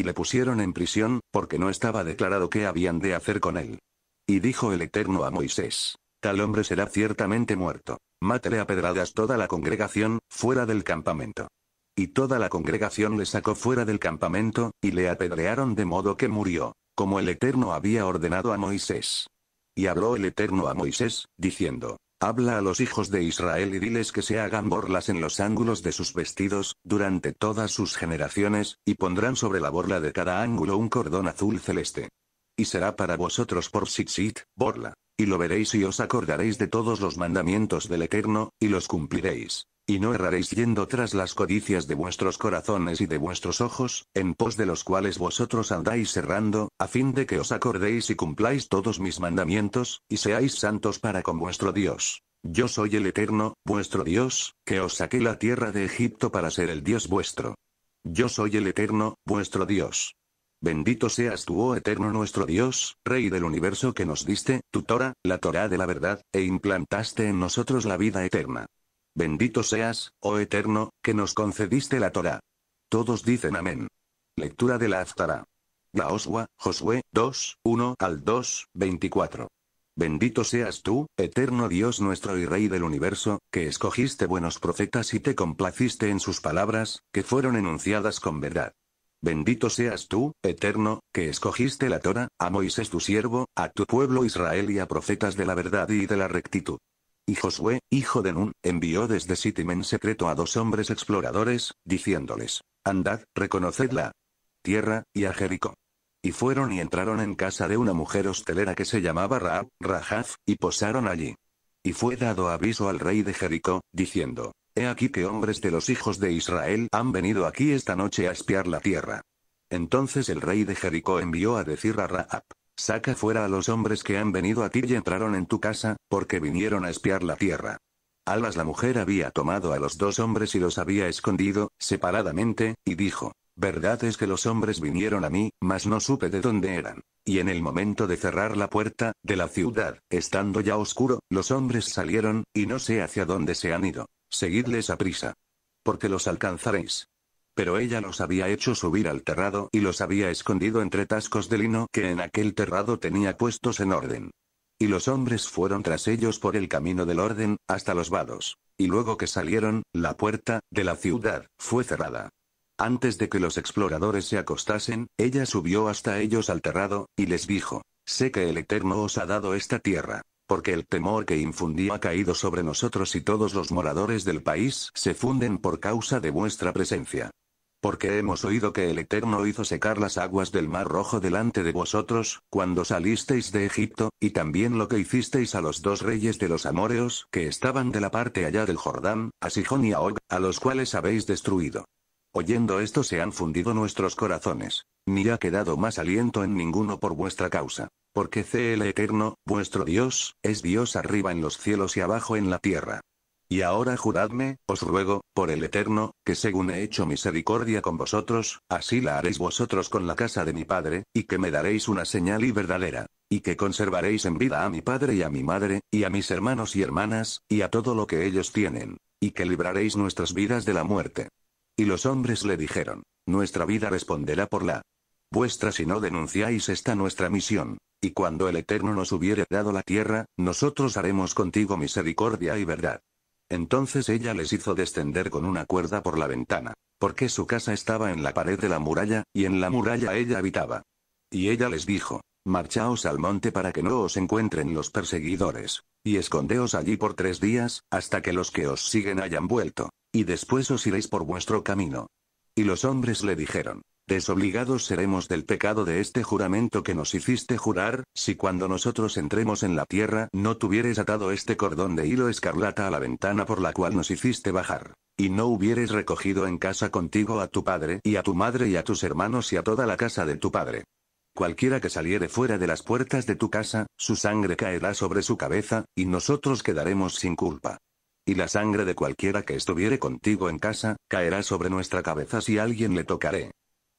y le pusieron en prisión, porque no estaba declarado qué habían de hacer con él. Y dijo el Eterno a Moisés, tal hombre será ciertamente muerto. Mátele a pedradas toda la congregación, fuera del campamento. Y toda la congregación le sacó fuera del campamento, y le apedrearon de modo que murió, como el Eterno había ordenado a Moisés. Y habló el Eterno a Moisés, diciendo, Habla a los hijos de Israel y diles que se hagan borlas en los ángulos de sus vestidos, durante todas sus generaciones, y pondrán sobre la borla de cada ángulo un cordón azul celeste. Y será para vosotros por Sitsit, borla. Y lo veréis y os acordaréis de todos los mandamientos del Eterno, y los cumpliréis y no erraréis yendo tras las codicias de vuestros corazones y de vuestros ojos, en pos de los cuales vosotros andáis errando, a fin de que os acordéis y cumpláis todos mis mandamientos, y seáis santos para con vuestro Dios. Yo soy el Eterno, vuestro Dios, que os saqué la tierra de Egipto para ser el Dios vuestro. Yo soy el Eterno, vuestro Dios. Bendito seas tú, oh eterno nuestro Dios, Rey del universo que nos diste, tu Torah, la Torah de la verdad, e implantaste en nosotros la vida eterna. Bendito seas, oh Eterno, que nos concediste la Torah. Todos dicen amén. Lectura de la Aftara. Oswa, Josué, 2, 1 al 2, 24. Bendito seas tú, eterno Dios nuestro y Rey del universo, que escogiste buenos profetas y te complaciste en sus palabras, que fueron enunciadas con verdad. Bendito seas tú, eterno, que escogiste la Torah, a Moisés tu siervo, a tu pueblo Israel y a profetas de la verdad y de la rectitud. Y Josué, hijo de Nun, envió desde Sittim en secreto a dos hombres exploradores, diciéndoles, Andad, reconoced la Tierra, y a Jericó. Y fueron y entraron en casa de una mujer hostelera que se llamaba Raab, Rahaf, y posaron allí. Y fue dado aviso al rey de Jericó, diciendo, He aquí que hombres de los hijos de Israel han venido aquí esta noche a espiar la tierra. Entonces el rey de Jericó envió a decir a Raab, Saca fuera a los hombres que han venido a ti y entraron en tu casa, porque vinieron a espiar la tierra. Alas la mujer había tomado a los dos hombres y los había escondido, separadamente, y dijo, Verdad es que los hombres vinieron a mí, mas no supe de dónde eran. Y en el momento de cerrar la puerta, de la ciudad, estando ya oscuro, los hombres salieron, y no sé hacia dónde se han ido. Seguidles a prisa. Porque los alcanzaréis pero ella los había hecho subir al terrado y los había escondido entre tascos de lino que en aquel terrado tenía puestos en orden. Y los hombres fueron tras ellos por el camino del orden, hasta los vados. Y luego que salieron, la puerta, de la ciudad, fue cerrada. Antes de que los exploradores se acostasen, ella subió hasta ellos al terrado, y les dijo, Sé que el Eterno os ha dado esta tierra, porque el temor que infundió ha caído sobre nosotros y todos los moradores del país se funden por causa de vuestra presencia. Porque hemos oído que el Eterno hizo secar las aguas del Mar Rojo delante de vosotros, cuando salisteis de Egipto, y también lo que hicisteis a los dos reyes de los Amoreos, que estaban de la parte allá del Jordán, a Sijón y a Og, a los cuales habéis destruido. Oyendo esto se han fundido nuestros corazones. Ni ha quedado más aliento en ninguno por vuestra causa. Porque el Eterno, vuestro Dios, es Dios arriba en los cielos y abajo en la tierra. Y ahora juradme, os ruego, por el Eterno, que según he hecho misericordia con vosotros, así la haréis vosotros con la casa de mi padre, y que me daréis una señal y verdadera, y que conservaréis en vida a mi padre y a mi madre, y a mis hermanos y hermanas, y a todo lo que ellos tienen, y que libraréis nuestras vidas de la muerte. Y los hombres le dijeron, nuestra vida responderá por la vuestra si no denunciáis esta nuestra misión. Y cuando el Eterno nos hubiere dado la tierra, nosotros haremos contigo misericordia y verdad. Entonces ella les hizo descender con una cuerda por la ventana, porque su casa estaba en la pared de la muralla, y en la muralla ella habitaba. Y ella les dijo, Marchaos al monte para que no os encuentren los perseguidores, y escondeos allí por tres días, hasta que los que os siguen hayan vuelto, y después os iréis por vuestro camino. Y los hombres le dijeron, Desobligados seremos del pecado de este juramento que nos hiciste jurar, si cuando nosotros entremos en la tierra no tuvieres atado este cordón de hilo escarlata a la ventana por la cual nos hiciste bajar, y no hubieres recogido en casa contigo a tu padre y a tu madre y a tus hermanos y a toda la casa de tu padre. Cualquiera que saliere fuera de las puertas de tu casa, su sangre caerá sobre su cabeza, y nosotros quedaremos sin culpa y la sangre de cualquiera que estuviere contigo en casa, caerá sobre nuestra cabeza si alguien le tocare.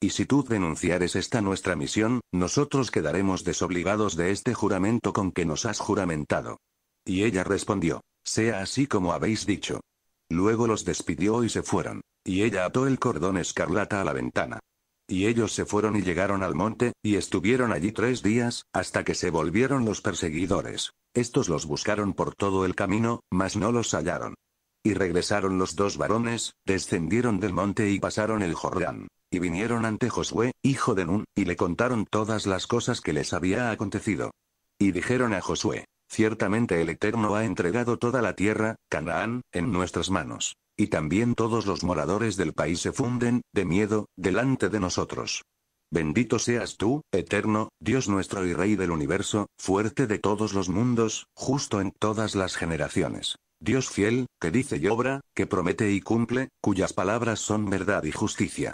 Y si tú denunciares esta nuestra misión, nosotros quedaremos desobligados de este juramento con que nos has juramentado. Y ella respondió, sea así como habéis dicho. Luego los despidió y se fueron, y ella ató el cordón escarlata a la ventana. Y ellos se fueron y llegaron al monte, y estuvieron allí tres días, hasta que se volvieron los perseguidores. Estos los buscaron por todo el camino, mas no los hallaron. Y regresaron los dos varones, descendieron del monte y pasaron el Jordán. Y vinieron ante Josué, hijo de Nun, y le contaron todas las cosas que les había acontecido. Y dijeron a Josué, Ciertamente el Eterno ha entregado toda la tierra, Canaán, en nuestras manos. Y también todos los moradores del país se funden, de miedo, delante de nosotros. Bendito seas tú, Eterno, Dios nuestro y Rey del universo, fuerte de todos los mundos, justo en todas las generaciones. Dios fiel, que dice y obra, que promete y cumple, cuyas palabras son verdad y justicia.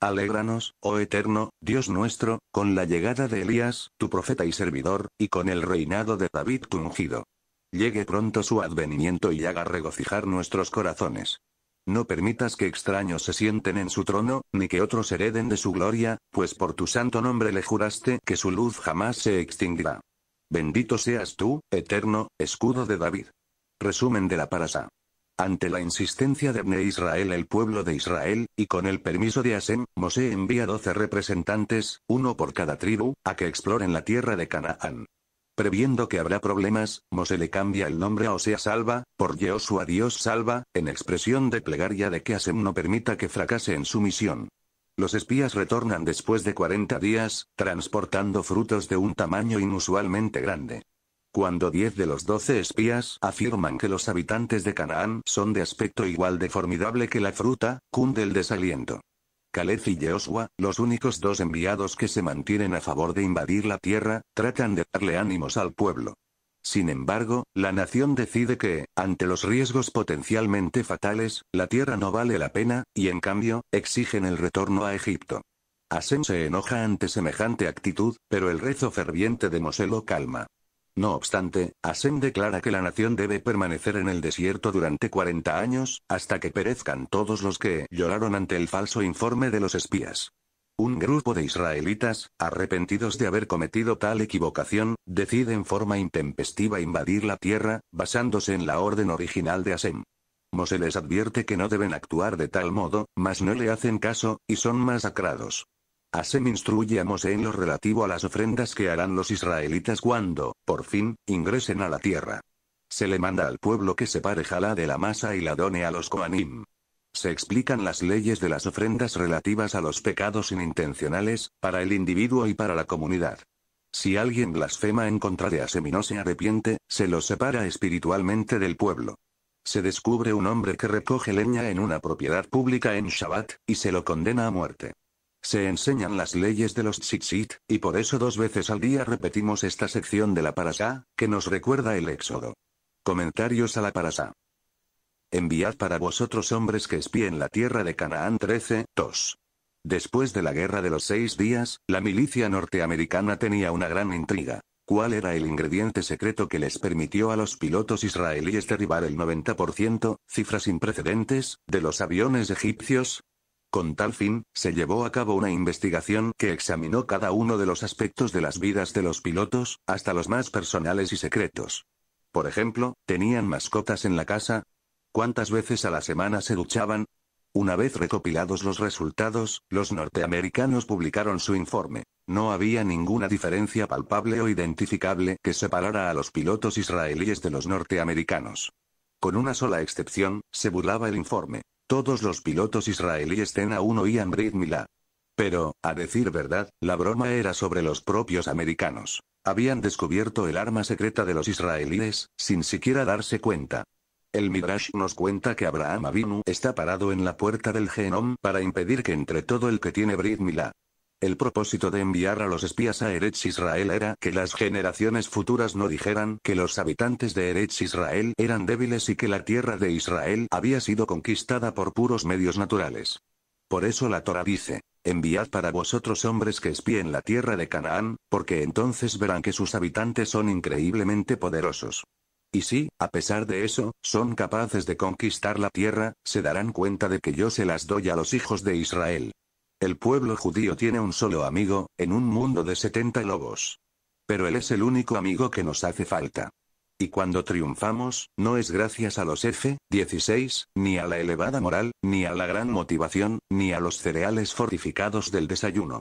Alégranos, oh eterno, Dios nuestro, con la llegada de Elías, tu profeta y servidor, y con el reinado de David tu ungido. Llegue pronto su advenimiento y haga regocijar nuestros corazones. No permitas que extraños se sienten en su trono, ni que otros hereden de su gloria, pues por tu santo nombre le juraste que su luz jamás se extinguirá. Bendito seas tú, eterno, escudo de David. Resumen de la parasa. Ante la insistencia de Abne Israel el pueblo de Israel, y con el permiso de Asem, Mosé envía doce representantes, uno por cada tribu, a que exploren la tierra de Canaán. Previendo que habrá problemas, Mosé le cambia el nombre a Osea Salva, por Yehoshua Dios Salva, en expresión de plegaria de que Asen no permita que fracase en su misión. Los espías retornan después de 40 días, transportando frutos de un tamaño inusualmente grande. Cuando 10 de los doce espías afirman que los habitantes de Canaán son de aspecto igual de formidable que la fruta, cunde el desaliento. Caleb y Joshua, los únicos dos enviados que se mantienen a favor de invadir la tierra, tratan de darle ánimos al pueblo. Sin embargo, la nación decide que, ante los riesgos potencialmente fatales, la tierra no vale la pena, y en cambio, exigen el retorno a Egipto. Asen se enoja ante semejante actitud, pero el rezo ferviente de Mosé lo calma. No obstante, Asen declara que la nación debe permanecer en el desierto durante 40 años, hasta que perezcan todos los que lloraron ante el falso informe de los espías. Un grupo de israelitas, arrepentidos de haber cometido tal equivocación, decide en forma intempestiva invadir la tierra, basándose en la orden original de Asem. Moseles les advierte que no deben actuar de tal modo, mas no le hacen caso, y son masacrados. Asem instruye a Mosé en lo relativo a las ofrendas que harán los israelitas cuando, por fin, ingresen a la tierra. Se le manda al pueblo que separe jala de la masa y la done a los Koanim. Se explican las leyes de las ofrendas relativas a los pecados inintencionales, para el individuo y para la comunidad. Si alguien blasfema en contra de Asem y no se arrepiente, se lo separa espiritualmente del pueblo. Se descubre un hombre que recoge leña en una propiedad pública en Shabbat, y se lo condena a muerte. Se enseñan las leyes de los Tzitzit, y por eso dos veces al día repetimos esta sección de la Parasá, que nos recuerda el Éxodo. Comentarios a la Parasá. Enviad para vosotros hombres que espíen la tierra de Canaán 13, 2. Después de la guerra de los seis días, la milicia norteamericana tenía una gran intriga. ¿Cuál era el ingrediente secreto que les permitió a los pilotos israelíes derribar el 90%, cifras sin precedentes, de los aviones egipcios? Con tal fin, se llevó a cabo una investigación que examinó cada uno de los aspectos de las vidas de los pilotos, hasta los más personales y secretos. Por ejemplo, ¿tenían mascotas en la casa? ¿Cuántas veces a la semana se duchaban? Una vez recopilados los resultados, los norteamericanos publicaron su informe. No había ninguna diferencia palpable o identificable que separara a los pilotos israelíes de los norteamericanos. Con una sola excepción, se burlaba el informe. Todos los pilotos israelíes a 1 oían brit Pero, a decir verdad, la broma era sobre los propios americanos. Habían descubierto el arma secreta de los israelíes, sin siquiera darse cuenta. El Midrash nos cuenta que Abraham Avinu está parado en la puerta del Genom para impedir que entre todo el que tiene Brit el propósito de enviar a los espías a Eretz Israel era que las generaciones futuras no dijeran que los habitantes de Eretz Israel eran débiles y que la tierra de Israel había sido conquistada por puros medios naturales. Por eso la Torah dice, enviad para vosotros hombres que espíen la tierra de Canaán, porque entonces verán que sus habitantes son increíblemente poderosos. Y si, a pesar de eso, son capaces de conquistar la tierra, se darán cuenta de que yo se las doy a los hijos de Israel. El pueblo judío tiene un solo amigo, en un mundo de 70 lobos. Pero él es el único amigo que nos hace falta. Y cuando triunfamos, no es gracias a los F-16, ni a la elevada moral, ni a la gran motivación, ni a los cereales fortificados del desayuno.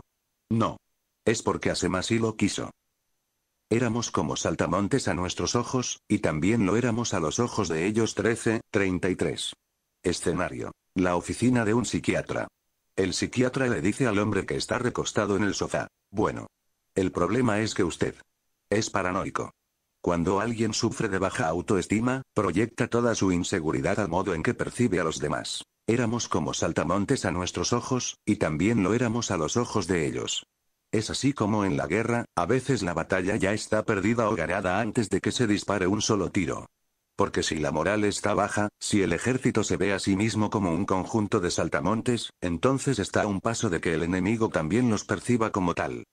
No. Es porque Asemasi lo quiso. Éramos como saltamontes a nuestros ojos, y también lo éramos a los ojos de ellos 13, 33. Escenario. La oficina de un psiquiatra. El psiquiatra le dice al hombre que está recostado en el sofá. Bueno. El problema es que usted es paranoico. Cuando alguien sufre de baja autoestima, proyecta toda su inseguridad al modo en que percibe a los demás. Éramos como saltamontes a nuestros ojos, y también lo éramos a los ojos de ellos. Es así como en la guerra, a veces la batalla ya está perdida o ganada antes de que se dispare un solo tiro. Porque si la moral está baja, si el ejército se ve a sí mismo como un conjunto de saltamontes, entonces está a un paso de que el enemigo también los perciba como tal.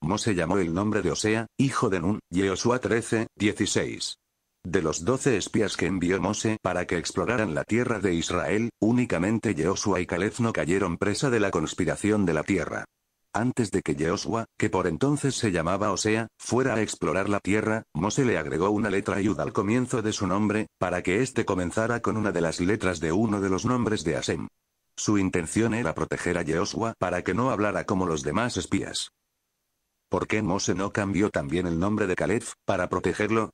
Mose llamó el nombre de Osea, hijo de Nun, Yehoshua 13, 16. De los doce espías que envió Mose para que exploraran la tierra de Israel, únicamente Yehoshua y Caleb no cayeron presa de la conspiración de la tierra. Antes de que Yehoshua, que por entonces se llamaba Osea, fuera a explorar la tierra, Mose le agregó una letra ayuda al comienzo de su nombre, para que éste comenzara con una de las letras de uno de los nombres de Asem. Su intención era proteger a Yehoshua para que no hablara como los demás espías. ¿Por qué Mose no cambió también el nombre de Caleb, para protegerlo?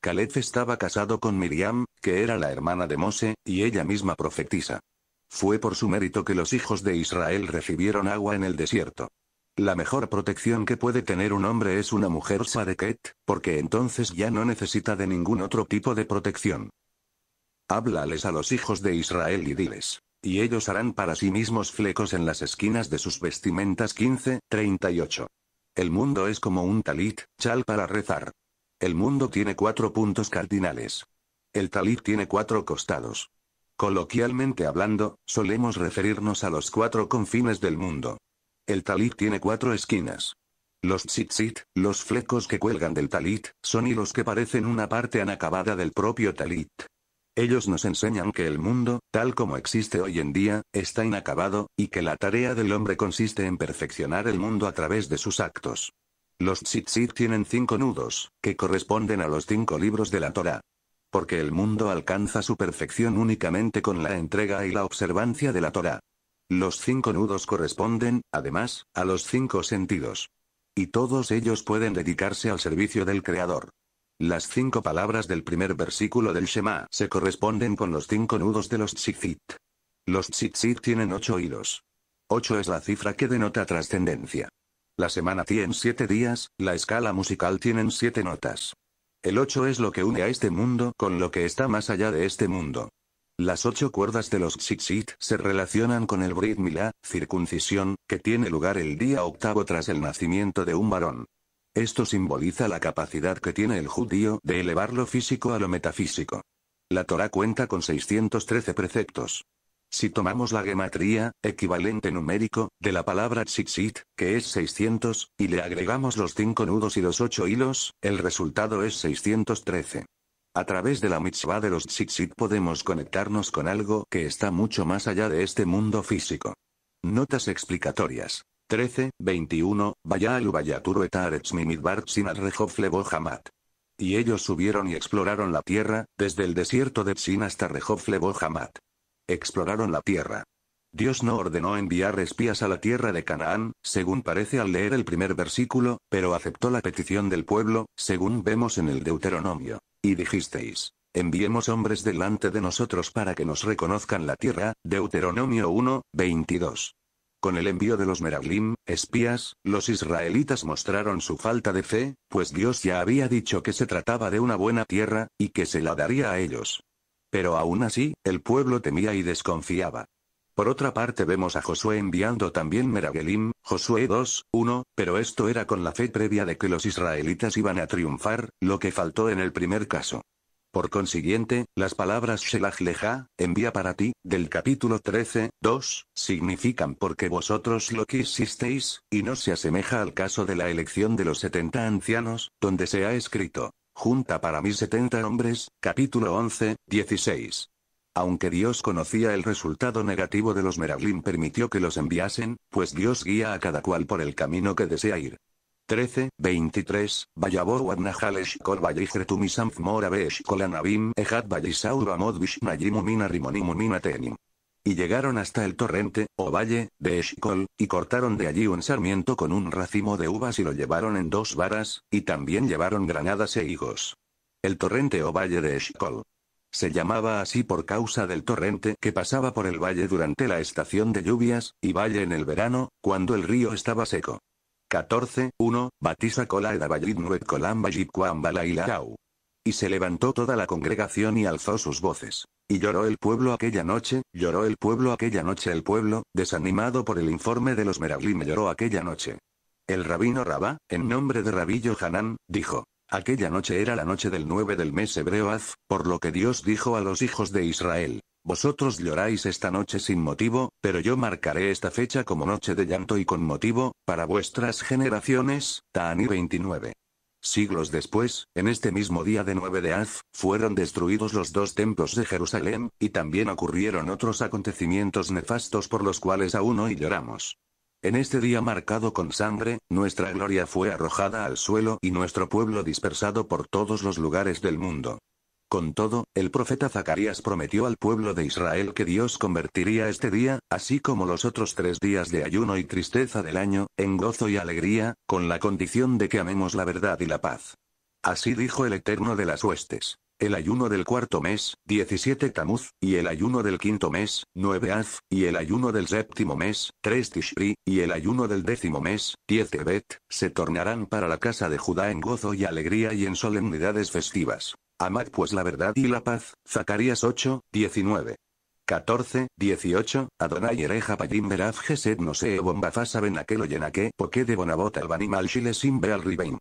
Caleb estaba casado con Miriam, que era la hermana de Mose, y ella misma profetisa. Fue por su mérito que los hijos de Israel recibieron agua en el desierto. La mejor protección que puede tener un hombre es una mujer Sareket, porque entonces ya no necesita de ningún otro tipo de protección. Háblales a los hijos de Israel y diles. Y ellos harán para sí mismos flecos en las esquinas de sus vestimentas 15, 38. El mundo es como un talit, chal para rezar. El mundo tiene cuatro puntos cardinales. El talit tiene cuatro costados. Coloquialmente hablando, solemos referirnos a los cuatro confines del mundo. El talit tiene cuatro esquinas. Los tzitzit, los flecos que cuelgan del talit, son hilos que parecen una parte anacabada del propio talit. Ellos nos enseñan que el mundo, tal como existe hoy en día, está inacabado, y que la tarea del hombre consiste en perfeccionar el mundo a través de sus actos. Los tzitzit tienen cinco nudos, que corresponden a los cinco libros de la Torah. Porque el mundo alcanza su perfección únicamente con la entrega y la observancia de la Torah. Los cinco nudos corresponden, además, a los cinco sentidos. Y todos ellos pueden dedicarse al servicio del Creador. Las cinco palabras del primer versículo del Shema se corresponden con los cinco nudos de los tzitzit. Los tzitzit tienen ocho hilos. Ocho es la cifra que denota trascendencia. La semana tiene siete días, la escala musical tiene siete notas. El ocho es lo que une a este mundo con lo que está más allá de este mundo. Las ocho cuerdas de los tzitzit se relacionan con el Brit Milá, circuncisión, que tiene lugar el día octavo tras el nacimiento de un varón. Esto simboliza la capacidad que tiene el judío de elevar lo físico a lo metafísico. La Torá cuenta con 613 preceptos. Si tomamos la gematría, equivalente numérico, de la palabra tzitzit, que es 600, y le agregamos los cinco nudos y los ocho hilos, el resultado es 613. A través de la mitzvah de los tzitzit podemos conectarnos con algo que está mucho más allá de este mundo físico. Notas explicatorias. 13, 21, al Ubayaturu Etarets Mimidbar lebo Hamat. Y ellos subieron y exploraron la tierra, desde el desierto de Tzin hasta lebo Hamat. Exploraron la tierra. Dios no ordenó enviar espías a la tierra de Canaán, según parece al leer el primer versículo, pero aceptó la petición del pueblo, según vemos en el Deuteronomio. Y dijisteis, enviemos hombres delante de nosotros para que nos reconozcan la tierra, Deuteronomio 1, 22. Con el envío de los Meraglim, espías, los israelitas mostraron su falta de fe, pues Dios ya había dicho que se trataba de una buena tierra, y que se la daría a ellos. Pero aún así, el pueblo temía y desconfiaba. Por otra parte vemos a Josué enviando también Meragelim, Josué 2, 1, pero esto era con la fe previa de que los israelitas iban a triunfar, lo que faltó en el primer caso. Por consiguiente, las palabras Shelach Leja, envía para ti, del capítulo 13, 2, significan porque vosotros lo quisisteis, y no se asemeja al caso de la elección de los 70 ancianos, donde se ha escrito, junta para mí 70 hombres, capítulo 11, 16. Aunque Dios conocía el resultado negativo de los Meraglim permitió que los enviasen, pues Dios guía a cada cual por el camino que desea ir. 13, 23, Tenim. Y llegaron hasta el torrente, o valle, de Eshkol, y cortaron de allí un sarmiento con un racimo de uvas y lo llevaron en dos varas, y también llevaron granadas e higos. El torrente o valle de Eshkol, se llamaba así por causa del torrente que pasaba por el valle durante la estación de lluvias, y valle en el verano, cuando el río estaba seco. 14. 1. Batisa cola Edabayit nuet Y se levantó toda la congregación y alzó sus voces. Y lloró el pueblo aquella noche, lloró el pueblo aquella noche el pueblo, desanimado por el informe de los me lloró aquella noche. El rabino Rabá, en nombre de Rabillo Hanán, dijo. Aquella noche era la noche del 9 del mes hebreo Az, por lo que Dios dijo a los hijos de Israel, vosotros lloráis esta noche sin motivo, pero yo marcaré esta fecha como noche de llanto y con motivo, para vuestras generaciones, Taani 29. Siglos después, en este mismo día de 9 de Az, fueron destruidos los dos templos de Jerusalén, y también ocurrieron otros acontecimientos nefastos por los cuales aún hoy lloramos. En este día marcado con sangre, nuestra gloria fue arrojada al suelo y nuestro pueblo dispersado por todos los lugares del mundo. Con todo, el profeta Zacarías prometió al pueblo de Israel que Dios convertiría este día, así como los otros tres días de ayuno y tristeza del año, en gozo y alegría, con la condición de que amemos la verdad y la paz. Así dijo el Eterno de las huestes el ayuno del cuarto mes, 17 Tamuz, y el ayuno del quinto mes, 9 Az, y el ayuno del séptimo mes, 3 Tishri, y el ayuno del décimo mes, 10 Tebet, se tornarán para la casa de Judá en gozo y alegría y en solemnidades festivas. Amad pues la verdad y la paz, Zacarías 8, 19. 14, 18, Adonai Ereja Payim no se bombafasa ben aquel yenaque poque de bonabot albanim al shile sin al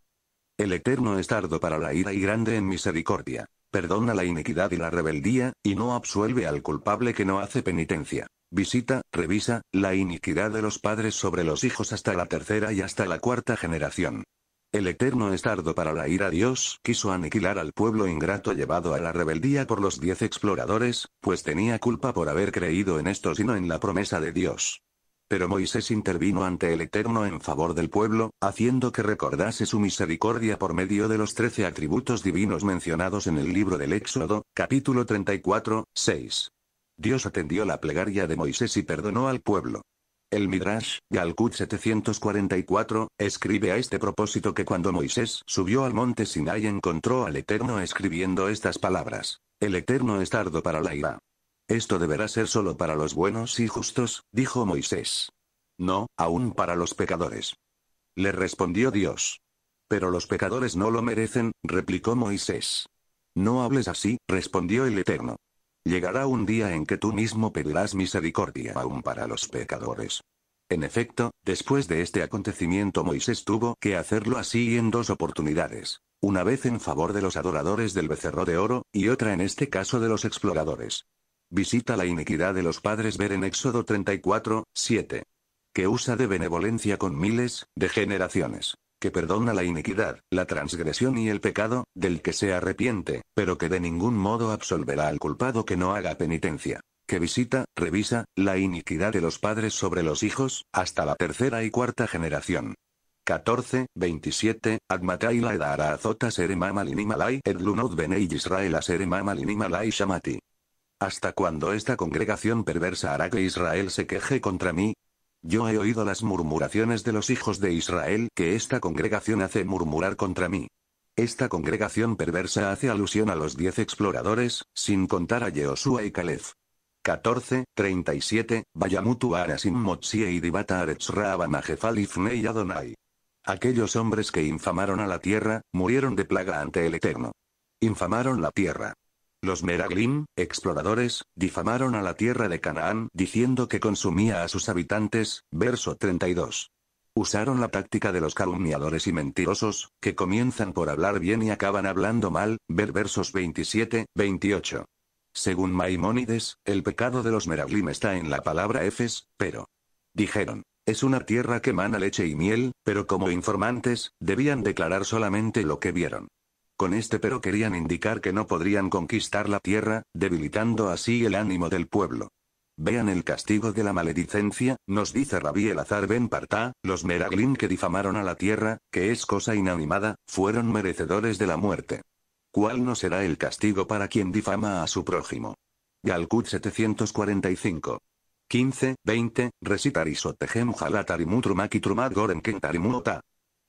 El Eterno es tardo para la ira y grande en misericordia perdona la iniquidad y la rebeldía, y no absuelve al culpable que no hace penitencia. Visita, revisa, la iniquidad de los padres sobre los hijos hasta la tercera y hasta la cuarta generación. El eterno estardo para la ira Dios quiso aniquilar al pueblo ingrato llevado a la rebeldía por los diez exploradores, pues tenía culpa por haber creído en esto sino en la promesa de Dios. Pero Moisés intervino ante el Eterno en favor del pueblo, haciendo que recordase su misericordia por medio de los trece atributos divinos mencionados en el libro del Éxodo, capítulo 34, 6. Dios atendió la plegaria de Moisés y perdonó al pueblo. El Midrash, Galkut 744, escribe a este propósito que cuando Moisés subió al monte Sinai encontró al Eterno escribiendo estas palabras. El Eterno es tardo para la ira, esto deberá ser solo para los buenos y justos, dijo Moisés. No, aún para los pecadores. Le respondió Dios. Pero los pecadores no lo merecen, replicó Moisés. No hables así, respondió el Eterno. Llegará un día en que tú mismo pedirás misericordia aún para los pecadores. En efecto, después de este acontecimiento Moisés tuvo que hacerlo así en dos oportunidades. Una vez en favor de los adoradores del becerro de oro, y otra en este caso de los exploradores visita la iniquidad de los padres ver en Éxodo 34, 7. Que usa de benevolencia con miles, de generaciones. Que perdona la iniquidad, la transgresión y el pecado, del que se arrepiente, pero que de ningún modo absolverá al culpado que no haga penitencia. Que visita, revisa, la iniquidad de los padres sobre los hijos, hasta la tercera y cuarta generación. 14, 27, Admatai la edara azota Israel a shamati. ¿Hasta cuándo esta congregación perversa hará que Israel se queje contra mí? Yo he oído las murmuraciones de los hijos de Israel que esta congregación hace murmurar contra mí. Esta congregación perversa hace alusión a los diez exploradores, sin contar a Yehoshua y Caleb. 14, 37, Arasim Motsie y Divata Adonai. Aquellos hombres que infamaron a la tierra, murieron de plaga ante el Eterno. Infamaron la tierra. Los Meraglim, exploradores, difamaron a la tierra de Canaán diciendo que consumía a sus habitantes, verso 32. Usaron la táctica de los calumniadores y mentirosos, que comienzan por hablar bien y acaban hablando mal, ver versos 27, 28. Según Maimónides, el pecado de los Meraglim está en la palabra Efes, pero. Dijeron. Es una tierra que mana leche y miel, pero como informantes, debían declarar solamente lo que vieron. Con este pero querían indicar que no podrían conquistar la tierra, debilitando así el ánimo del pueblo. Vean el castigo de la maledicencia, nos dice Rabí el Azar Ben Partá, los Meraglin que difamaron a la tierra, que es cosa inanimada, fueron merecedores de la muerte. ¿Cuál no será el castigo para quien difama a su prójimo? Yalkut 745. 15, 20, Resitaris Isotejemjalat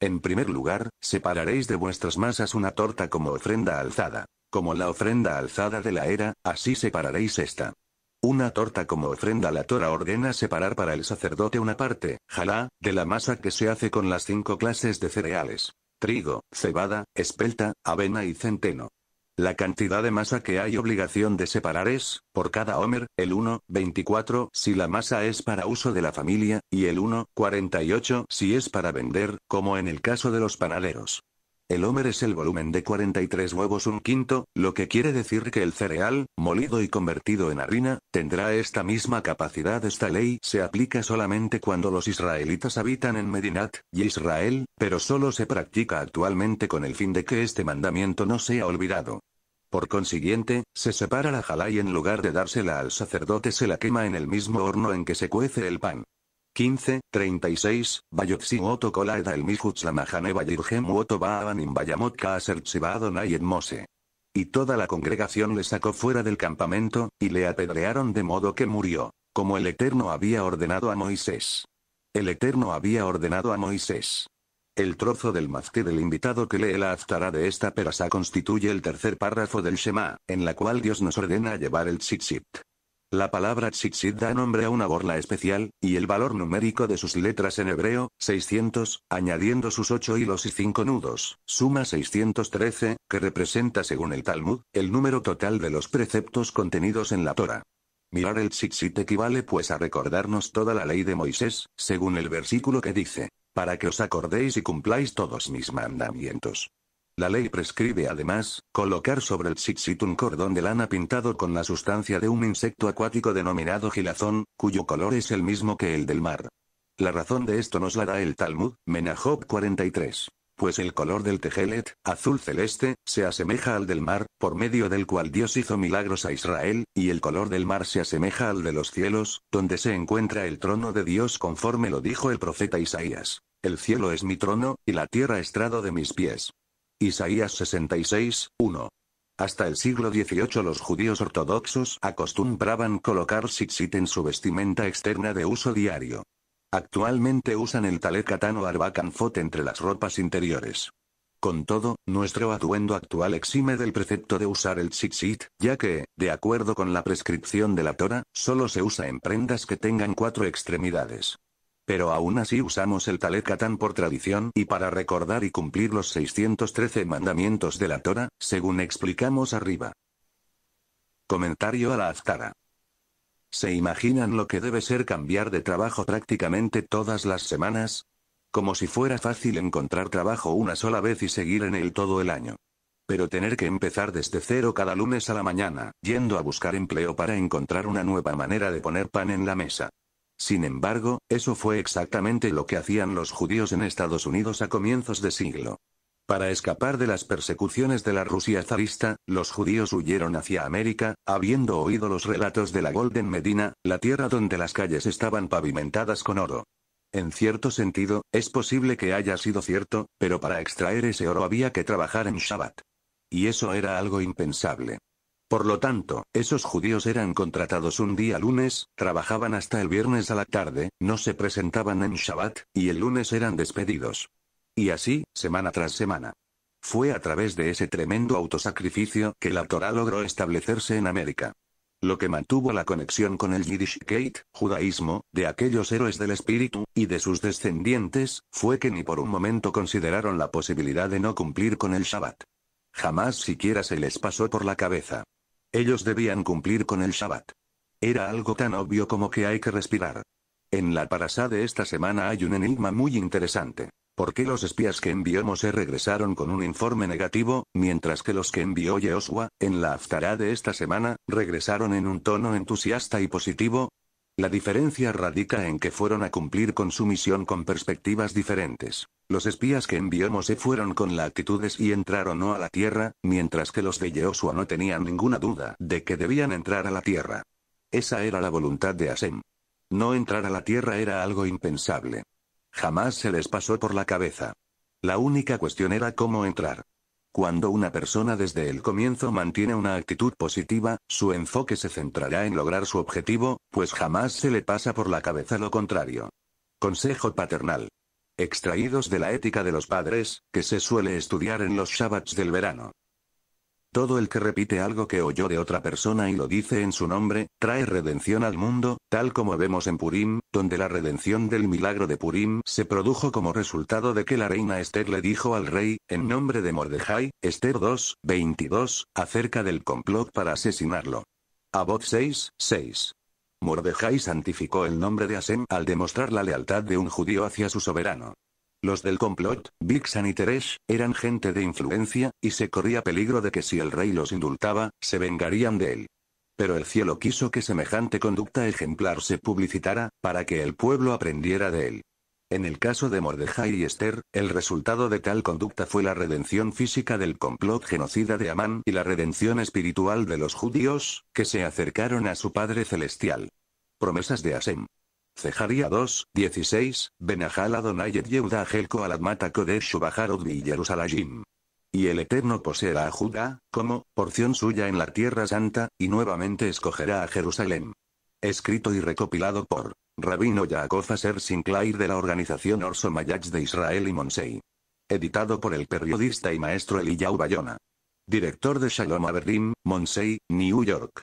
en primer lugar, separaréis de vuestras masas una torta como ofrenda alzada. Como la ofrenda alzada de la era, así separaréis esta. Una torta como ofrenda la Tora ordena separar para el sacerdote una parte, jalá, de la masa que se hace con las cinco clases de cereales. Trigo, cebada, espelta, avena y centeno. La cantidad de masa que hay obligación de separar es, por cada Homer, el 1,24 si la masa es para uso de la familia, y el 1,48 si es para vender, como en el caso de los panaderos. El Homer es el volumen de 43 huevos un quinto, lo que quiere decir que el cereal, molido y convertido en harina, tendrá esta misma capacidad. Esta ley se aplica solamente cuando los israelitas habitan en Medinat, y Israel, pero solo se practica actualmente con el fin de que este mandamiento no sea olvidado. Por consiguiente, se separa la jala y en lugar de dársela al sacerdote se la quema en el mismo horno en que se cuece el pan. 15, 36, el Y toda la congregación le sacó fuera del campamento, y le apedrearon de modo que murió, como el Eterno había ordenado a Moisés. El Eterno había ordenado a Moisés. El trozo del mazte del invitado que lee la aftara de esta perasa constituye el tercer párrafo del Shema, en la cual Dios nos ordena llevar el tzitzit. La palabra tzitzit da nombre a una borla especial, y el valor numérico de sus letras en hebreo, 600, añadiendo sus ocho hilos y cinco nudos, suma 613, que representa según el Talmud, el número total de los preceptos contenidos en la Torah. Mirar el tzitzit equivale pues a recordarnos toda la ley de Moisés, según el versículo que dice, para que os acordéis y cumpláis todos mis mandamientos. La ley prescribe además, colocar sobre el tzitzit un cordón de lana pintado con la sustancia de un insecto acuático denominado gilazón, cuyo color es el mismo que el del mar. La razón de esto nos la da el Talmud, Menajob 43. Pues el color del tejelet, azul celeste, se asemeja al del mar, por medio del cual Dios hizo milagros a Israel, y el color del mar se asemeja al de los cielos, donde se encuentra el trono de Dios conforme lo dijo el profeta Isaías. El cielo es mi trono, y la tierra estrado de mis pies. Isaías 66, 1. Hasta el siglo XVIII los judíos ortodoxos acostumbraban colocar tzitzit en su vestimenta externa de uso diario. Actualmente usan el talet katán o entre las ropas interiores. Con todo, nuestro aduendo actual exime del precepto de usar el tzitzit, ya que, de acuerdo con la prescripción de la Torah, solo se usa en prendas que tengan cuatro extremidades. Pero aún así usamos el Talekatán por tradición y para recordar y cumplir los 613 mandamientos de la Torah, según explicamos arriba. Comentario a la Aftara. ¿Se imaginan lo que debe ser cambiar de trabajo prácticamente todas las semanas? Como si fuera fácil encontrar trabajo una sola vez y seguir en él todo el año. Pero tener que empezar desde cero cada lunes a la mañana, yendo a buscar empleo para encontrar una nueva manera de poner pan en la mesa. Sin embargo, eso fue exactamente lo que hacían los judíos en Estados Unidos a comienzos de siglo. Para escapar de las persecuciones de la Rusia zarista, los judíos huyeron hacia América, habiendo oído los relatos de la Golden Medina, la tierra donde las calles estaban pavimentadas con oro. En cierto sentido, es posible que haya sido cierto, pero para extraer ese oro había que trabajar en Shabbat. Y eso era algo impensable. Por lo tanto, esos judíos eran contratados un día lunes, trabajaban hasta el viernes a la tarde, no se presentaban en Shabbat, y el lunes eran despedidos. Y así, semana tras semana. Fue a través de ese tremendo autosacrificio que la Torah logró establecerse en América. Lo que mantuvo la conexión con el Yiddish Yiddishkeit, judaísmo, de aquellos héroes del espíritu, y de sus descendientes, fue que ni por un momento consideraron la posibilidad de no cumplir con el Shabbat. Jamás siquiera se les pasó por la cabeza. Ellos debían cumplir con el Shabbat. Era algo tan obvio como que hay que respirar. En la parasá de esta semana hay un enigma muy interesante. ¿Por qué los espías que envió Moshe regresaron con un informe negativo, mientras que los que envió Yehoshua, en la aftará de esta semana, regresaron en un tono entusiasta y positivo? La diferencia radica en que fueron a cumplir con su misión con perspectivas diferentes. Los espías que envió se fueron con la y entraron no a la Tierra, mientras que los de Yehoshua no tenían ninguna duda de que debían entrar a la Tierra. Esa era la voluntad de Asem. No entrar a la Tierra era algo impensable. Jamás se les pasó por la cabeza. La única cuestión era cómo entrar. Cuando una persona desde el comienzo mantiene una actitud positiva, su enfoque se centrará en lograr su objetivo, pues jamás se le pasa por la cabeza lo contrario. Consejo paternal. Extraídos de la ética de los padres, que se suele estudiar en los Shabbats del verano. Todo el que repite algo que oyó de otra persona y lo dice en su nombre, trae redención al mundo, tal como vemos en Purim, donde la redención del milagro de Purim se produjo como resultado de que la reina Esther le dijo al rey, en nombre de Mordejai, Esther 2, 22, acerca del complot para asesinarlo. Abot 6, 6. Mordejai santificó el nombre de Asem al demostrar la lealtad de un judío hacia su soberano. Los del complot, Vixen y Teresh, eran gente de influencia, y se corría peligro de que si el rey los indultaba, se vengarían de él. Pero el cielo quiso que semejante conducta ejemplar se publicitara, para que el pueblo aprendiera de él. En el caso de Mordejai y Esther, el resultado de tal conducta fue la redención física del complot genocida de Amán y la redención espiritual de los judíos, que se acercaron a su Padre Celestial. Promesas de Asem. Cejaría 2, 16, Benajal Adonayet Yehuda Helko Kodesh Shubaharod y Y el Eterno poseerá a Judá, como, porción suya en la Tierra Santa, y nuevamente escogerá a Jerusalén. Escrito y recopilado por Rabino Yaakov Aser Sinclair de la organización Orso Mayach de Israel y Monsei. Editado por el periodista y maestro Eliyahu Bayona. Director de Shalom Aberdim, Monsei, New York.